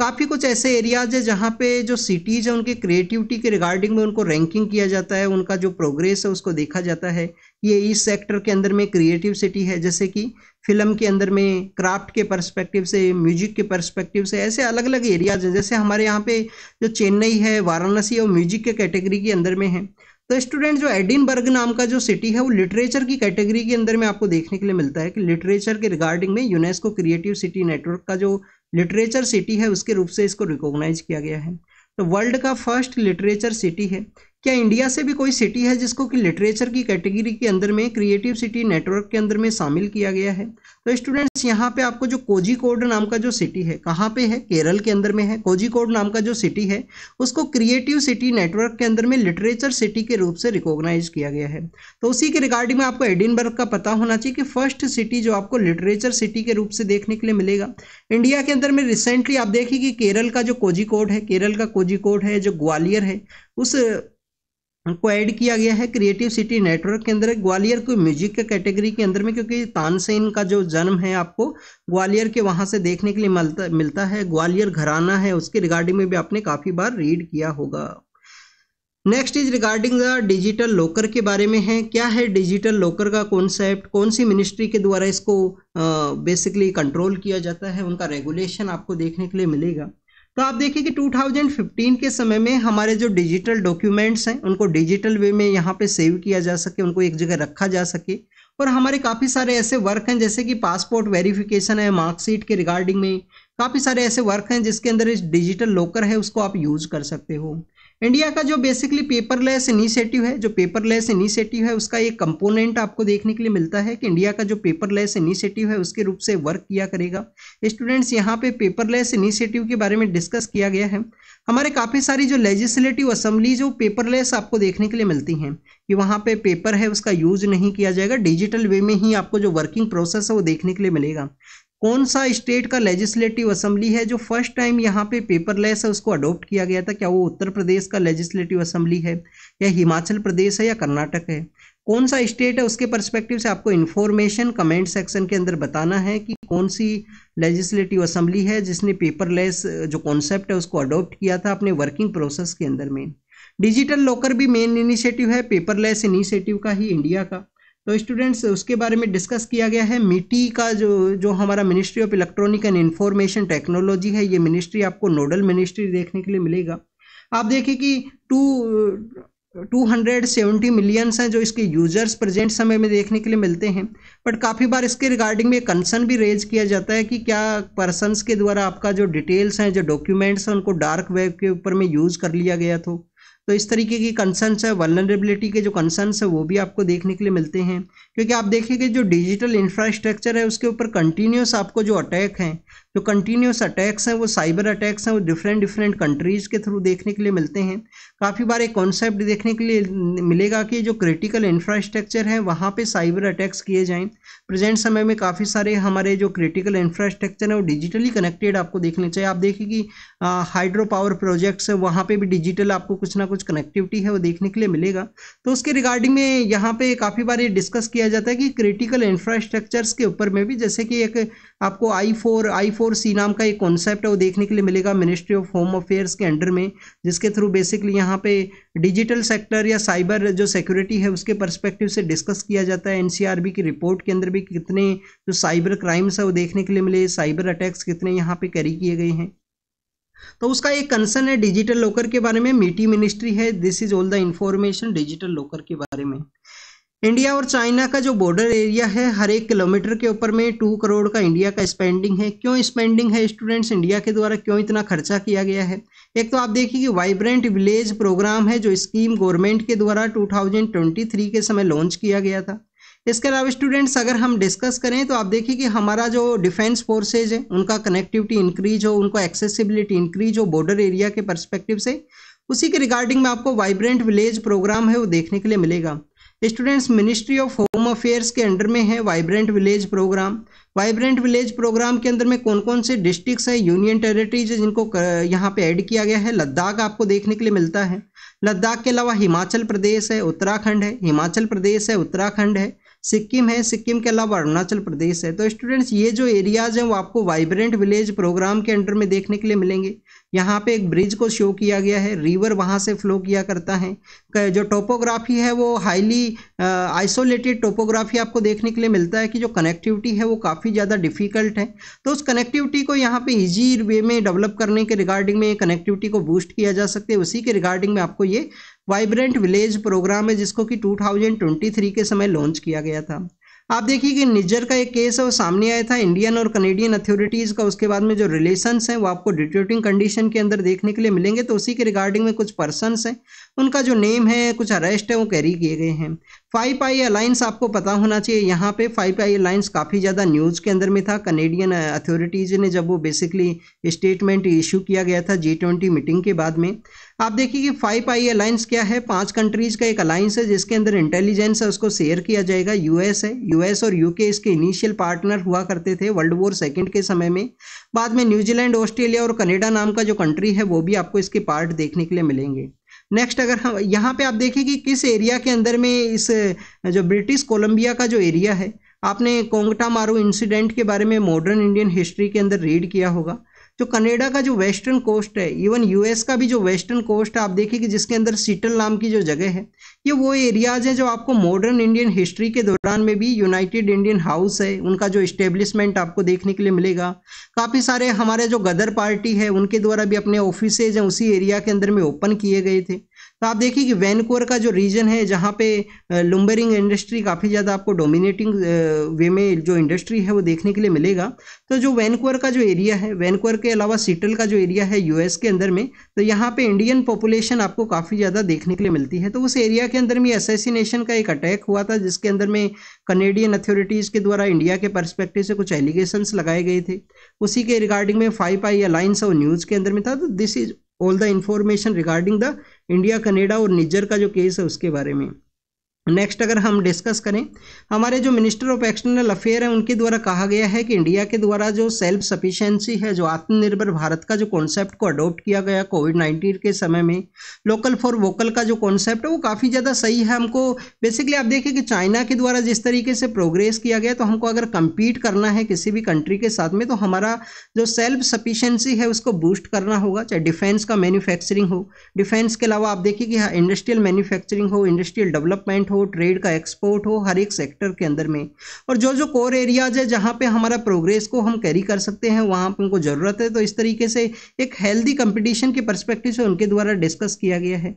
काफ़ी कुछ ऐसे एरियाज है जहाँ पे जो सिटीज़ है उनके क्रिएटिविटी के रिगार्डिंग में उनको रैंकिंग किया जाता है उनका जो प्रोग्रेस है उसको देखा जाता है ये इस सेक्टर के अंदर में क्रिएटिव सिटी है जैसे कि फिल्म के अंदर में क्राफ्ट के पर्सपेक्टिव से म्यूजिक के पर्सपेक्टिव से ऐसे अलग अलग एरियाज हैं जैसे हमारे यहाँ पे जो चेन्नई है वाराणसी है वो म्यूजिक के कैटेगरी के अंदर में है तो स्टूडेंट जो एडिनबर्ग नाम का जो सिटी है वो लिटरेचर की कैटेगरी के अंदर में आपको देखने के लिए मिलता है कि लिटरेचर के रिगार्डिंग में यूनेस्को क्रिएटिव सिटी नेटवर्क का जो लिटरेचर सिटी है उसके रूप से इसको रिकॉग्नाइज किया गया है तो वर्ल्ड का फर्स्ट लिटरेचर सिटी है क्या इंडिया से भी कोई सिटी है जिसको कि लिटरेचर की कैटेगरी के अंदर में क्रिएटिव सिटी नेटवर्क के अंदर में शामिल किया गया है तो स्टूडेंट्स यहाँ पे आपको जो कोजी कोड नाम का जो सिटी है कहाँ पे है केरल के अंदर में है कोजी कोड नाम का जो सिटी है उसको क्रिएटिव सिटी नेटवर्क के अंदर में लिटरेचर सिटी के रूप से रिकॉग्नाइज किया गया है तो उसी के रिगार्डिंग में आपको एडिनबर्ग का पता होना चाहिए कि फर्स्ट सिटी जो आपको लिटरेचर सिटी के रूप से देखने के लिए मिलेगा इंडिया के अंदर में रिसेंटली आप देखिए कि केरल का जो कोजी कोड है केरल का कोजी कोड है जो ग्वालियर है उस को ऐड किया गया है क्रिएटिव सिटी नेटवर्क के अंदर ग्वालियर को म्यूजिक के कैटेगरी के अंदर में क्योंकि तानसेन का जो जन्म है आपको ग्वालियर के वहां से देखने के लिए मिलता मिलता है ग्वालियर घराना है उसके रिगार्डिंग में भी आपने काफ़ी बार रीड किया होगा next is regarding the digital locker के बारे में है क्या है डिजिटल लोकर का कॉन्सेप्ट कौन सी मिनिस्ट्री के द्वारा इसको बेसिकली uh, कंट्रोल किया जाता है उनका रेगुलेशन आपको देखने के लिए मिलेगा तो आप देखिए कि 2015 के समय में हमारे जो डिजिटल डॉक्यूमेंट्स हैं उनको डिजिटल वे में यहाँ पे सेव किया जा सके उनको एक जगह रखा जा सके और हमारे काफ़ी सारे ऐसे वर्क हैं जैसे कि पासपोर्ट वेरिफिकेशन है मार्कशीट के रिगार्डिंग में काफ़ी सारे ऐसे वर्क हैं जिसके अंदर इस डिजिटल लॉकर है उसको आप यूज़ कर सकते हो इंडिया का जो बेसिकली पेपरलेस इनिशिएटिव है जो पेपरलेस इनिशिएटिव है उसका एक कंपोनेंट आपको देखने के लिए मिलता है कि इंडिया का जो पेपरलेस इनिशिएटिव है उसके रूप से वर्क किया करेगा स्टूडेंट्स यहाँ पे पेपरलेस इनिशिएटिव के बारे में डिस्कस किया गया है हमारे काफ़ी सारी जो लेजिस्लेटिव असम्बली जो पेपरलेस आपको देखने के लिए मिलती हैं कि वहाँ पे पेपर है उसका यूज नहीं किया जाएगा डिजिटल वे में ही आपको जो वर्किंग प्रोसेस है वो देखने के लिए मिलेगा कौन सा स्टेट का लेजिस्लेटिव असेंबली है जो फर्स्ट टाइम यहाँ पे पेपरलेस है उसको अडोप्ट किया गया था क्या वो उत्तर प्रदेश का लेजिस्लेटिव असम्बली है या हिमाचल प्रदेश है या कर्नाटक है कौन सा स्टेट है उसके परस्पेक्टिव से आपको इन्फॉर्मेशन कमेंट सेक्शन के अंदर बताना है कि कौन सी लेजिस्लेटिव असम्बली है जिसने पेपरलेस जो कॉन्सेप्ट है उसको अडोप्ट किया था अपने वर्किंग प्रोसेस के अंदर में डिजिटल लॉकर भी मेन इनिशिएटिव है पेपरलेस इनिशिएटिव का ही इंडिया का तो स्टूडेंट्स उसके बारे में डिस्कस किया गया है मिट्टी का जो जो हमारा ministry of electronic and information technology है ये मिनिस्ट्री आपको नोडल मिनिस्ट्री देखने के लिए मिलेगा आप देखिए कि two two hundred seventy millions हैं जो इसके यूजर्स प्रेजेंट समय में देखने के लिए मिलते हैं बट काफ़ी बार इसके रिगार्डिंग में कंसर्न भी रेज किया जाता है कि क्या पर्सनस के द्वारा आपका जो डिटेल्स हैं जो डॉक्यूमेंट्स हैं उनको डार्क वेब के ऊपर में यूज़ कर लिया गया तो तो इस तरीके की कंसर्नस है वर्नरेबिलिटी के जो कंसर्नस है वो भी आपको देखने के लिए मिलते हैं क्योंकि आप देखेंगे जो डिजिटल इंफ्रास्ट्रक्चर है उसके ऊपर कंटिन्यूस आपको जो अटैक हैं जो कंटिन्यूस अटैक्स हैं वो साइबर अटैक्स हैं वो डिफरेंट डिफरेंट कंट्रीज़ के थ्रू देखने के लिए मिलते हैं काफ़ी बार एक कॉन्सेप्ट देखने के लिए मिलेगा कि जो क्रिटिकल इंफ्रास्ट्रक्चर है वहाँ पे साइबर अटैक्स किए जाएं प्रेजेंट समय में काफ़ी सारे हमारे जो क्रिटिकल इंफ्रास्ट्रक्चर हैं वो डिजिटली कनेक्टेड आपको देखने चाहिए आप देखिए कि हाइड्रो पावर प्रोजेक्ट्स है वहाँ पर भी डिजिटल आपको कुछ ना कुछ कनेक्टिविटी है वो देखने के लिए मिलेगा तो उसके रिगार्डिंग में यहाँ पर काफ़ी बार ये डिस्कस किया जाता है कि क्रिटिकल इंफ्रास्ट्रक्चर्स के ऊपर में भी जैसे कि एक आपको आई फोर आई फोर सी नाम का एक कॉन्सेप्ट है वो देखने के लिए मिलेगा मिनिस्ट्री ऑफ होम अफेयर्स के अंडर में जिसके थ्रू बेसिकली यहाँ पे डिजिटल सेक्टर या साइबर जो सिक्योरिटी है उसके पर्सपेक्टिव से डिस्कस किया जाता है एनसीआरबी की रिपोर्ट के अंदर भी कितने जो साइबर क्राइम्स है वो देखने के लिए मिले साइबर अटैक्स कितने यहाँ पे कैरी किए गए हैं तो उसका एक कंसर्न है डिजिटल लॉकर के बारे में मीटी मिनिस्ट्री है this is all the information digital locker के बारे में इंडिया और चाइना का जो बॉर्डर एरिया है हर एक किलोमीटर के ऊपर में टू करोड़ का इंडिया का स्पेंडिंग है क्यों स्पेंडिंग है स्टूडेंट्स इंडिया के द्वारा क्यों इतना खर्चा किया गया है एक तो आप देखिए कि वाइब्रेंट विलेज प्रोग्राम है जो स्कीम गवर्नमेंट के द्वारा 2023 के समय लॉन्च किया गया था इसके अलावा स्टूडेंट्स अगर हम डिस्कस करें तो आप देखिए कि हमारा जो डिफेंस फोर्सेज है उनका कनेक्टिविटी इंक्रीज हो उनका एक्सेसिबिलिटी इंक्रीज हो बॉर्डर एरिया के परस्पेक्टिव से उसी के रिगार्डिंग में आपको वाइब्रेंट विलेज प्रोग्राम है वो देखने के लिए मिलेगा students ministry of home affairs के अंडर में है vibrant village programme vibrant village programme के अंदर में कौन कौन से डिस्ट्रिक्ट्स हैं यूनियन टेरिटरीज जिनको यहाँ पे ऐड किया गया है लद्दाख आपको देखने के लिए मिलता है लद्दाख के अलावा हिमाचल प्रदेश है उत्तराखंड है हिमाचल प्रदेश है उत्तराखंड है सिक्किम है सिक्किम के अलावा अरुणाचल प्रदेश है तो स्टूडेंट्स ये जो एरियाज हैं वो आपको वाइब्रेंट विलेज प्रोग्राम के अंडर में देखने के लिए मिलेंगे यहाँ पे एक ब्रिज को शो किया गया है रिवर वहाँ से फ्लो किया करता है जो टोपोग्राफी है वो हाईली आइसोलेटेड टोपोग्राफी आपको देखने के लिए मिलता है कि जो कनेक्टिविटी है वो काफ़ी ज़्यादा डिफिकल्ट है तो उस कनेक्टिविटी को यहाँ पे ईजी वे में डेवलप करने के रिगार्डिंग में कनेक्टिविटी को बूस्ट किया जा सकता है उसी के रिगार्डिंग में आपको ये वाइब्रेंट विलेज प्रोग्राम है जिसको कि 2023 के समय लॉन्च किया गया था आप देखिए कि निजर का एक केस है वो सामने आया था इंडियन और कनेडियन अथॉरिटीज़ का उसके बाद में जो रिलेशंस हैं वो आपको डिट्यूटिंग कंडीशन के अंदर देखने के लिए मिलेंगे तो उसी के रिगार्डिंग में कुछ पर्सनस हैं उनका जो नेम है कुछ अरेस्ट है वो कैरी किए गए हैं फाइव आई अलाइंस आपको पता होना चाहिए यहाँ पे फाइव आई अलाइंस काफ़ी ज़्यादा न्यूज़ के अंदर में था कनेडियन अथॉरिटीज़ ने जब वो बेसिकली स्टेटमेंट इशू किया गया था जी ट्वेंटी मीटिंग के बाद में आप देखिए कि फाइव आई अलायंस क्या है पांच कंट्रीज का एक अलायंस है जिसके अंदर इंटेलिजेंस है उसको शेयर किया जाएगा यूएस है यूएस और यूके इसके इनिशियल पार्टनर हुआ करते थे वर्ल्ड वॉर सेकेंड के समय में बाद में न्यूजीलैंड ऑस्ट्रेलिया और कनेडा नाम का जो कंट्री है वो भी आपको इसके पार्ट देखने के लिए मिलेंगे नेक्स्ट अगर हम यहाँ पे आप देखें कि किस एरिया के अंदर में इस जो ब्रिटिश कोलंबिया का जो एरिया है आपने कोंगटा मारू इंसिडेंट के बारे में मॉडर्न इंडियन हिस्ट्री के अंदर रीड किया होगा जो तो कनेडा का जो वेस्टर्न कोस्ट है इवन यूएस का भी जो वेस्टर्न कोस्ट है आप देखिए कि जिसके अंदर सीटल नाम की जो जगह है ये वो एरियाज हैं जो आपको मॉडर्न इंडियन हिस्ट्री के दौरान में भी यूनाइटेड इंडियन हाउस है उनका जो इस्टेब्लिशमेंट आपको देखने के लिए मिलेगा काफ़ी सारे हमारे जो गदर पार्टी है उनके द्वारा भी अपने ऑफिसेज हैं उसी एरिया के अंदर में ओपन किए गए थे तो आप देखिए कि वैनकोर का जो रीजन है जहाँ पे लुम्बरिंग इंडस्ट्री काफ़ी ज़्यादा आपको डोमिनेटिंग वे में जो इंडस्ट्री है वो देखने के लिए मिलेगा तो जो वैनकोर का जो एरिया है वैनकोर के अलावा सीटल का जो एरिया है यूएस के अंदर में तो यहाँ पे इंडियन पॉपुलेशन आपको काफ़ी ज़्यादा देखने के लिए मिलती है तो उस एरिया के अंदर में असेसिनेशन का एक अटैक हुआ था जिसके अंदर में कनेडियन अथॉरिटीज़ के द्वारा इंडिया के परस्पेक्टिव से कुछ एलिगेशंस लगाए गए थे उसी के रिगार्डिंग में फाइव आई अलाइंस और न्यूज़ के अंदर में था तो this is all the information regarding the India Canada और निजर का जो केस है उसके बारे में नेक्स्ट अगर हम डिस्कस करें हमारे जो मिनिस्टर ऑफ एक्सटर्नल अफेयर है उनके द्वारा कहा गया है कि इंडिया के द्वारा जो सेल्फ सफिशेंसी है जो आत्मनिर्भर भारत का जो कॉन्सेप्ट को अडोप्ट किया गया कोविड नाइन्टीन के समय में लोकल फॉर वोकल का जो कॉन्सेप्ट है वो काफ़ी ज़्यादा सही है हमको बेसिकली आप देखें कि चाइना के द्वारा जिस तरीके से प्रोग्रेस किया गया तो हमको अगर कम्पीट करना है किसी भी कंट्री के साथ में तो हमारा जो सेल्फ सफिशेंसी है उसको बूस्ट करना होगा चाहे डिफेंस का मैन्युफैक्चरिंग हो डिफेंस के अलावा आप देखिए कि इंडस्ट्रियल हाँ, मैन्युफैक्चरिंग हो इंडस्ट्रियल डेवलपमेंट इम्पोर्ट हो ट्रेड का एक्सपोर्ट हो हर एक सेक्टर के अंदर में और जो जो कोर एरियाज है जहाँ पे हमारा प्रोग्रेस को हम कैरी कर सकते हैं वहाँ पर उनको ज़रूरत है तो इस तरीके से एक हेल्दी कंपटीशन के परस्पेक्टिव से उनके द्वारा डिस्कस किया गया है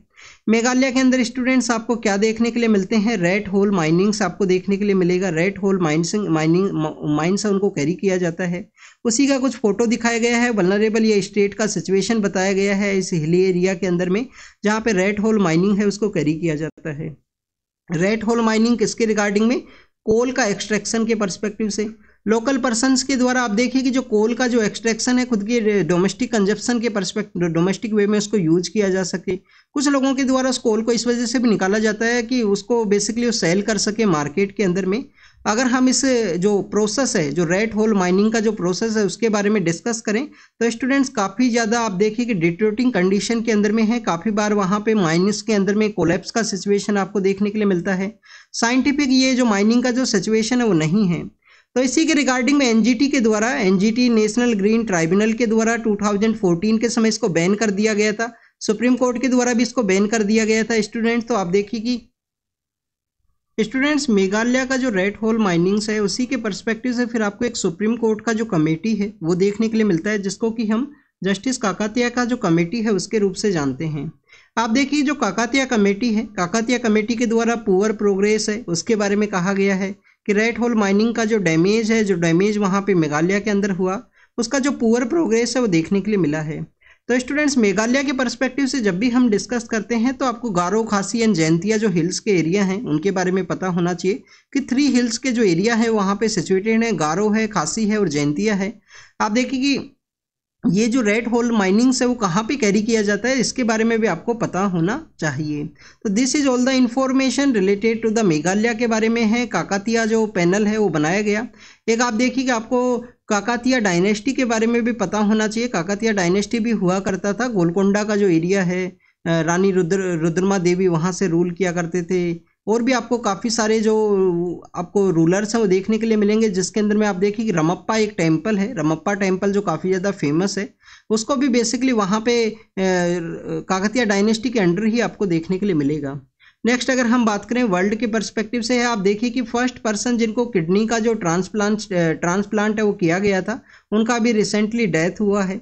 मेघालय के अंदर स्टूडेंट्स आपको क्या देखने के लिए मिलते हैं रेड होल माइनिंग्स आपको देखने के लिए मिलेगा rat hole mining mining mines उनको कैरी किया जाता है उसी का कुछ फोटो दिखाया गया है वलनरेबल या स्टेट का सिचुएशन बताया गया है इस हिली एरिया के अंदर में जहाँ पे रेड होल माइनिंग है उसको कैरी किया जाता है रेड होल माइनिंग किसके रिगार्डिंग में कोल का एक्सट्रैक्शन के परस्पेक्टिव से लोकल पर्सनस के द्वारा आप देखिए कि जो कोल का जो एक्सट्रैक्शन है खुद के डोमेस्टिक कंजप्शन के परस्पेक्ट डोमेस्टिक वे में उसको यूज किया जा सके कुछ लोगों के द्वारा उस कोल को इस वजह से भी निकाला जाता है कि उसको बेसिकली वो सेल कर सके मार्केट के अंदर में अगर हम इस जो प्रोसेस है जो रेड होल माइनिंग का जो प्रोसेस है उसके बारे में डिस्कस करें तो स्टूडेंट्स काफ़ी ज़्यादा आप देखिए कि डिट्रोटिंग कंडीशन के अंदर में है काफ़ी बार वहाँ पे माइनिंग्स के अंदर में कोलेप्स का सिचुएशन आपको देखने के लिए मिलता है साइंटिफिक ये जो माइनिंग का जो सिचुएशन है वो नहीं है तो इसी के रिगार्डिंग में एनजीटी के द्वारा एनजीटी नेशनल ग्रीन ट्राइब्यूनल के द्वारा 2014 के समय इसको बैन कर दिया गया था सुप्रीम कोर्ट के द्वारा भी इसको बैन कर दिया गया था स्टूडेंट तो आप देखिए कि स्टूडेंट्स मेघालय का जो रेड होल माइनिंग्स है उसी के परस्पेक्टिव से फिर आपको एक सुप्रीम कोर्ट का जो कमेटी है वो देखने के लिए मिलता है जिसको कि हम जस्टिस काकातिया का जो कमेटी है उसके रूप से जानते हैं आप देखिए जो काकातिया कमेटी है काकातिया कमेटी के द्वारा पुअर प्रोग्रेस है उसके बारे में कहा गया है कि रेड होल माइनिंग का जो डैमेज है जो डैमेज वहाँ पे मेघालय के अंदर हुआ उसका जो पुअर प्रोग्रेस है वो देखने के लिए मिला है तो स्टूडेंट्स मेघालय के परस्पेक्टिव से जब भी हम डिस्कस करते हैं तो आपको गारो खासी एंड जैंतिया जो हिल्स के एरिया हैं उनके बारे में पता होना चाहिए कि थ्री हिल्स के जो एरिया है वहाँ पे सिचुएटेड है गारो है खासी है और जयंतिया है आप देखिए कि ये जो रेड होल माइनिंग्स है वो कहाँ पे कैरी किया जाता है इसके बारे में भी आपको पता होना चाहिए तो this is all the information related to the Meghalaya के बारे में है काकातिया जो पैनल है वो बनाया गया एक आप देखिए कि आपको काकातिया डायनेस्टी के बारे में भी पता होना चाहिए काकातिया डायनेस्टी भी हुआ करता था गोलकोंडा का जो एरिया है रानी रुद्र रुद्रमा देवी वहाँ से रूल किया करते थे और भी आपको काफ़ी सारे जो आपको रूलर्स हैं वो देखने के लिए मिलेंगे जिसके अंदर में आप देखिए कि रमप्पा एक टेम्पल है रमप्पा टेम्पल जो काफ़ी ज़्यादा फेमस है उसको भी बेसिकली वहाँ पे काकतिया डायनेस्टी के अंडर ही आपको देखने के लिए मिलेगा नेक्स्ट अगर हम बात करें वर्ल्ड के परस्पेक्टिव से है आप देखिए कि फर्स्ट पर्सन जिनको किडनी का जो ट्रांसप्लांट ट्रांसप्लांट है वो किया गया था उनका अभी रिसेंटली डेथ हुआ है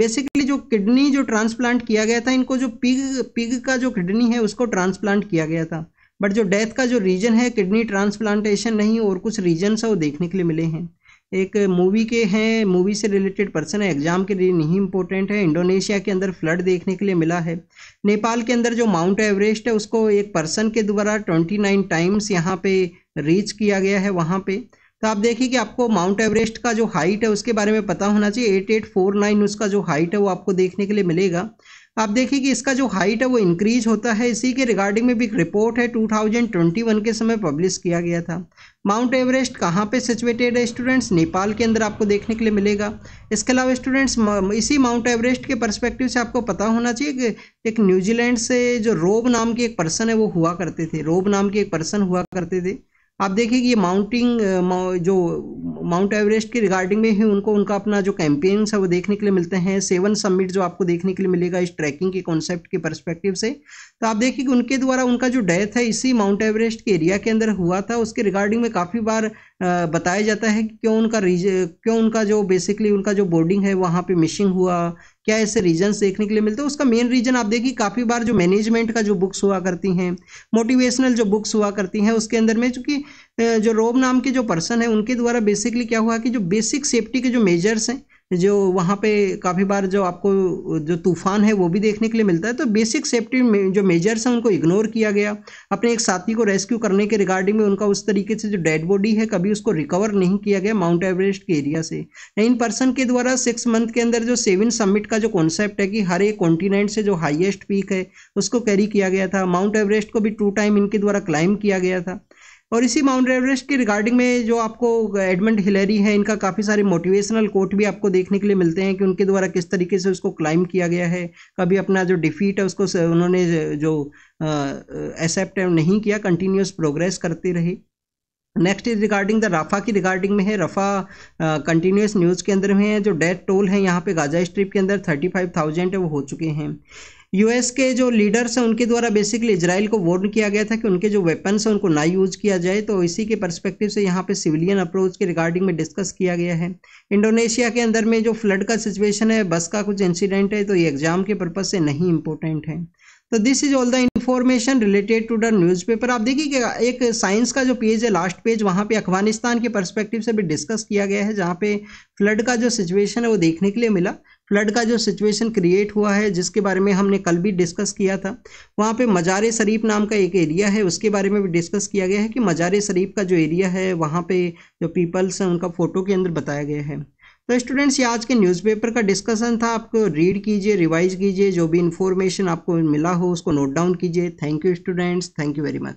बेसिकली uh, जो किडनी जो ट्रांसप्लांट किया गया था इनको जो पिग पिग का जो किडनी है उसको ट्रांसप्लांट किया गया था बट जो डेथ का जो रीजन है किडनी ट्रांसप्लांटेशन नहीं और कुछ रीजन्स है वो देखने के लिए मिले हैं एक मूवी के हैं मूवी से रिलेटेड पर्सन है एग्जाम के लिए नहीं इंपॉर्टेंट है इंडोनेशिया के अंदर फ्लड देखने के लिए मिला है नेपाल के अंदर जो माउंट एवरेस्ट है उसको एक पर्सन के द्वारा ट्वेंटी नाइन टाइम्स यहाँ पे रीच किया गया है वहाँ पे तो आप देखिए कि आपको माउंट एवरेस्ट का जो हाइट है उसके बारे में पता होना चाहिए एट एट फोर नाइन उसका जो हाइट है वो आपको देखने के लिए मिलेगा आप देखिए कि इसका जो हाइट है वो इंक्रीज होता है इसी के रिगार्डिंग में भी एक रिपोर्ट है 2021 के समय पब्लिश किया गया था माउंट एवरेस्ट कहाँ पे सिचुएटेड है स्टूडेंट्स नेपाल के अंदर आपको देखने के लिए मिलेगा इसके अलावा स्टूडेंट्स इसी माउंट एवरेस्ट के परस्पेक्टिव से आपको पता होना चाहिए कि एक न्यूजीलैंड से जो रोब नाम की एक पर्सन है वो हुआ करते थे रोब नाम की एक पर्सन हुआ करते थे आप देखिए कि ये माउंटिंग जो माउंट एवरेस्ट के रिगार्डिंग में ही उनको उनका अपना जो कैंपेन्स है वो देखने के लिए मिलते हैं सेवन समिट जो आपको देखने के लिए मिलेगा इस ट्रैकिंग के कॉन्सेप्ट के परस्पेक्टिव से तो आप देखिए कि उनके द्वारा उनका जो डेथ है इसी माउंट एवरेस्ट के एरिया के अंदर हुआ था उसके रिगार्डिंग में काफ़ी बार बताया जाता है कि क्यों उनका क्यों उनका जो बेसिकली उनका जो बोर्डिंग है वहाँ पर मिसिंग हुआ क्या ऐसे रीजन देखने के लिए मिलते हैं उसका मेन रीजन आप देखिए काफ़ी बार जो मैनेजमेंट का जो बुक्स हुआ करती हैं मोटिवेशनल जो बुक्स हुआ करती हैं उसके अंदर में चूंकि जो रोब नाम के जो पर्सन है उनके द्वारा बेसिकली क्या हुआ कि जो बेसिक सेफ्टी के जो मेजर्स हैं जो वहाँ पे काफ़ी बार जो आपको जो तूफ़ान है वो भी देखने के लिए मिलता है तो बेसिक सेफ्टी जो मेजर्स हैं उनको इग्नोर किया गया अपने एक साथी को रेस्क्यू करने के रिगार्डिंग में उनका उस तरीके से जो डेड बॉडी है कभी उसको रिकवर नहीं किया गया माउंट एवरेस्ट के एरिया से इन पर्सन के द्वारा सिक्स मंथ के अंदर जो सेवन समिट का जो कॉन्सेप्ट है कि हर एक कॉन्टिनेंट से जो हाइएस्ट पीक है उसको कैरी किया गया था माउंट एवरेस्ट को भी टू टाइम इनके द्वारा क्लाइम किया गया था और इसी माउंट एवरेस्ट के रिगार्डिंग में जो आपको एडमंड हिलेरी है इनका काफ़ी सारे मोटिवेशनल कोट भी आपको देखने के लिए मिलते हैं कि उनके द्वारा किस तरीके से उसको क्लाइम किया गया है कभी अपना जो डिफीट है उसको उन्होंने जो एक्सेप्ट नहीं किया कंटिन्यूस प्रोग्रेस करते रहे next is regarding the Rafah की रिगार्डिंग में है रफ़ा कंटिन्यूस न्यूज़ के अंदर में है जो डेथ टोल है यहाँ पे गाजा स्ट्रिप के अंदर थर्टी फाइव थाउजेंड है वो हो चुके हैं यूएस के जो लीडर्स हैं उनके द्वारा बेसिकली इसराइल को वार्न किया गया था कि उनके जो वेपन्स हैं उनको ना यूज़ किया जाए तो इसी के परस्पेक्टिव से यहाँ पे सिविलियन अप्रोच के रिगार्डिंग में डिस्कस किया गया है इंडोनेशिया के अंदर में जो फ्लड का सिचुएशन है बस का कुछ इंसिडेंट है तो ये एग्जाम के पर्पज़ से नहीं इंपॉर्टेंट है तो this is all the information related to the newspaper आप देखिए कि एक साइंस का जो पेज है लास्ट पेज वहाँ पे अफगानिस्तान के परस्पेक्टिव से भी डिस्कस किया गया है जहाँ पे फ्लड का जो सिचुएशन है वो देखने के लिए मिला फ्लड का जो सिचुएशन क्रिएट हुआ है जिसके बारे में हमने कल भी डिस्कस किया था वहाँ पे मजार शरीफ नाम का एक एरिया है उसके बारे में भी डिस्कस किया गया है कि मजार शरीफ का जो एरिया है वहाँ पे जो पीपल्स हैं उनका फ़ोटो के अंदर बताया गया है तो स्टूडेंट्स ये आज के न्यूज़पेपर का डिस्कशन था आपको रीड कीजिए रिवाइज कीजिए जो भी इन्फॉर्मेशन आपको मिला हो उसको नोट डाउन कीजिए thank you students thank you very much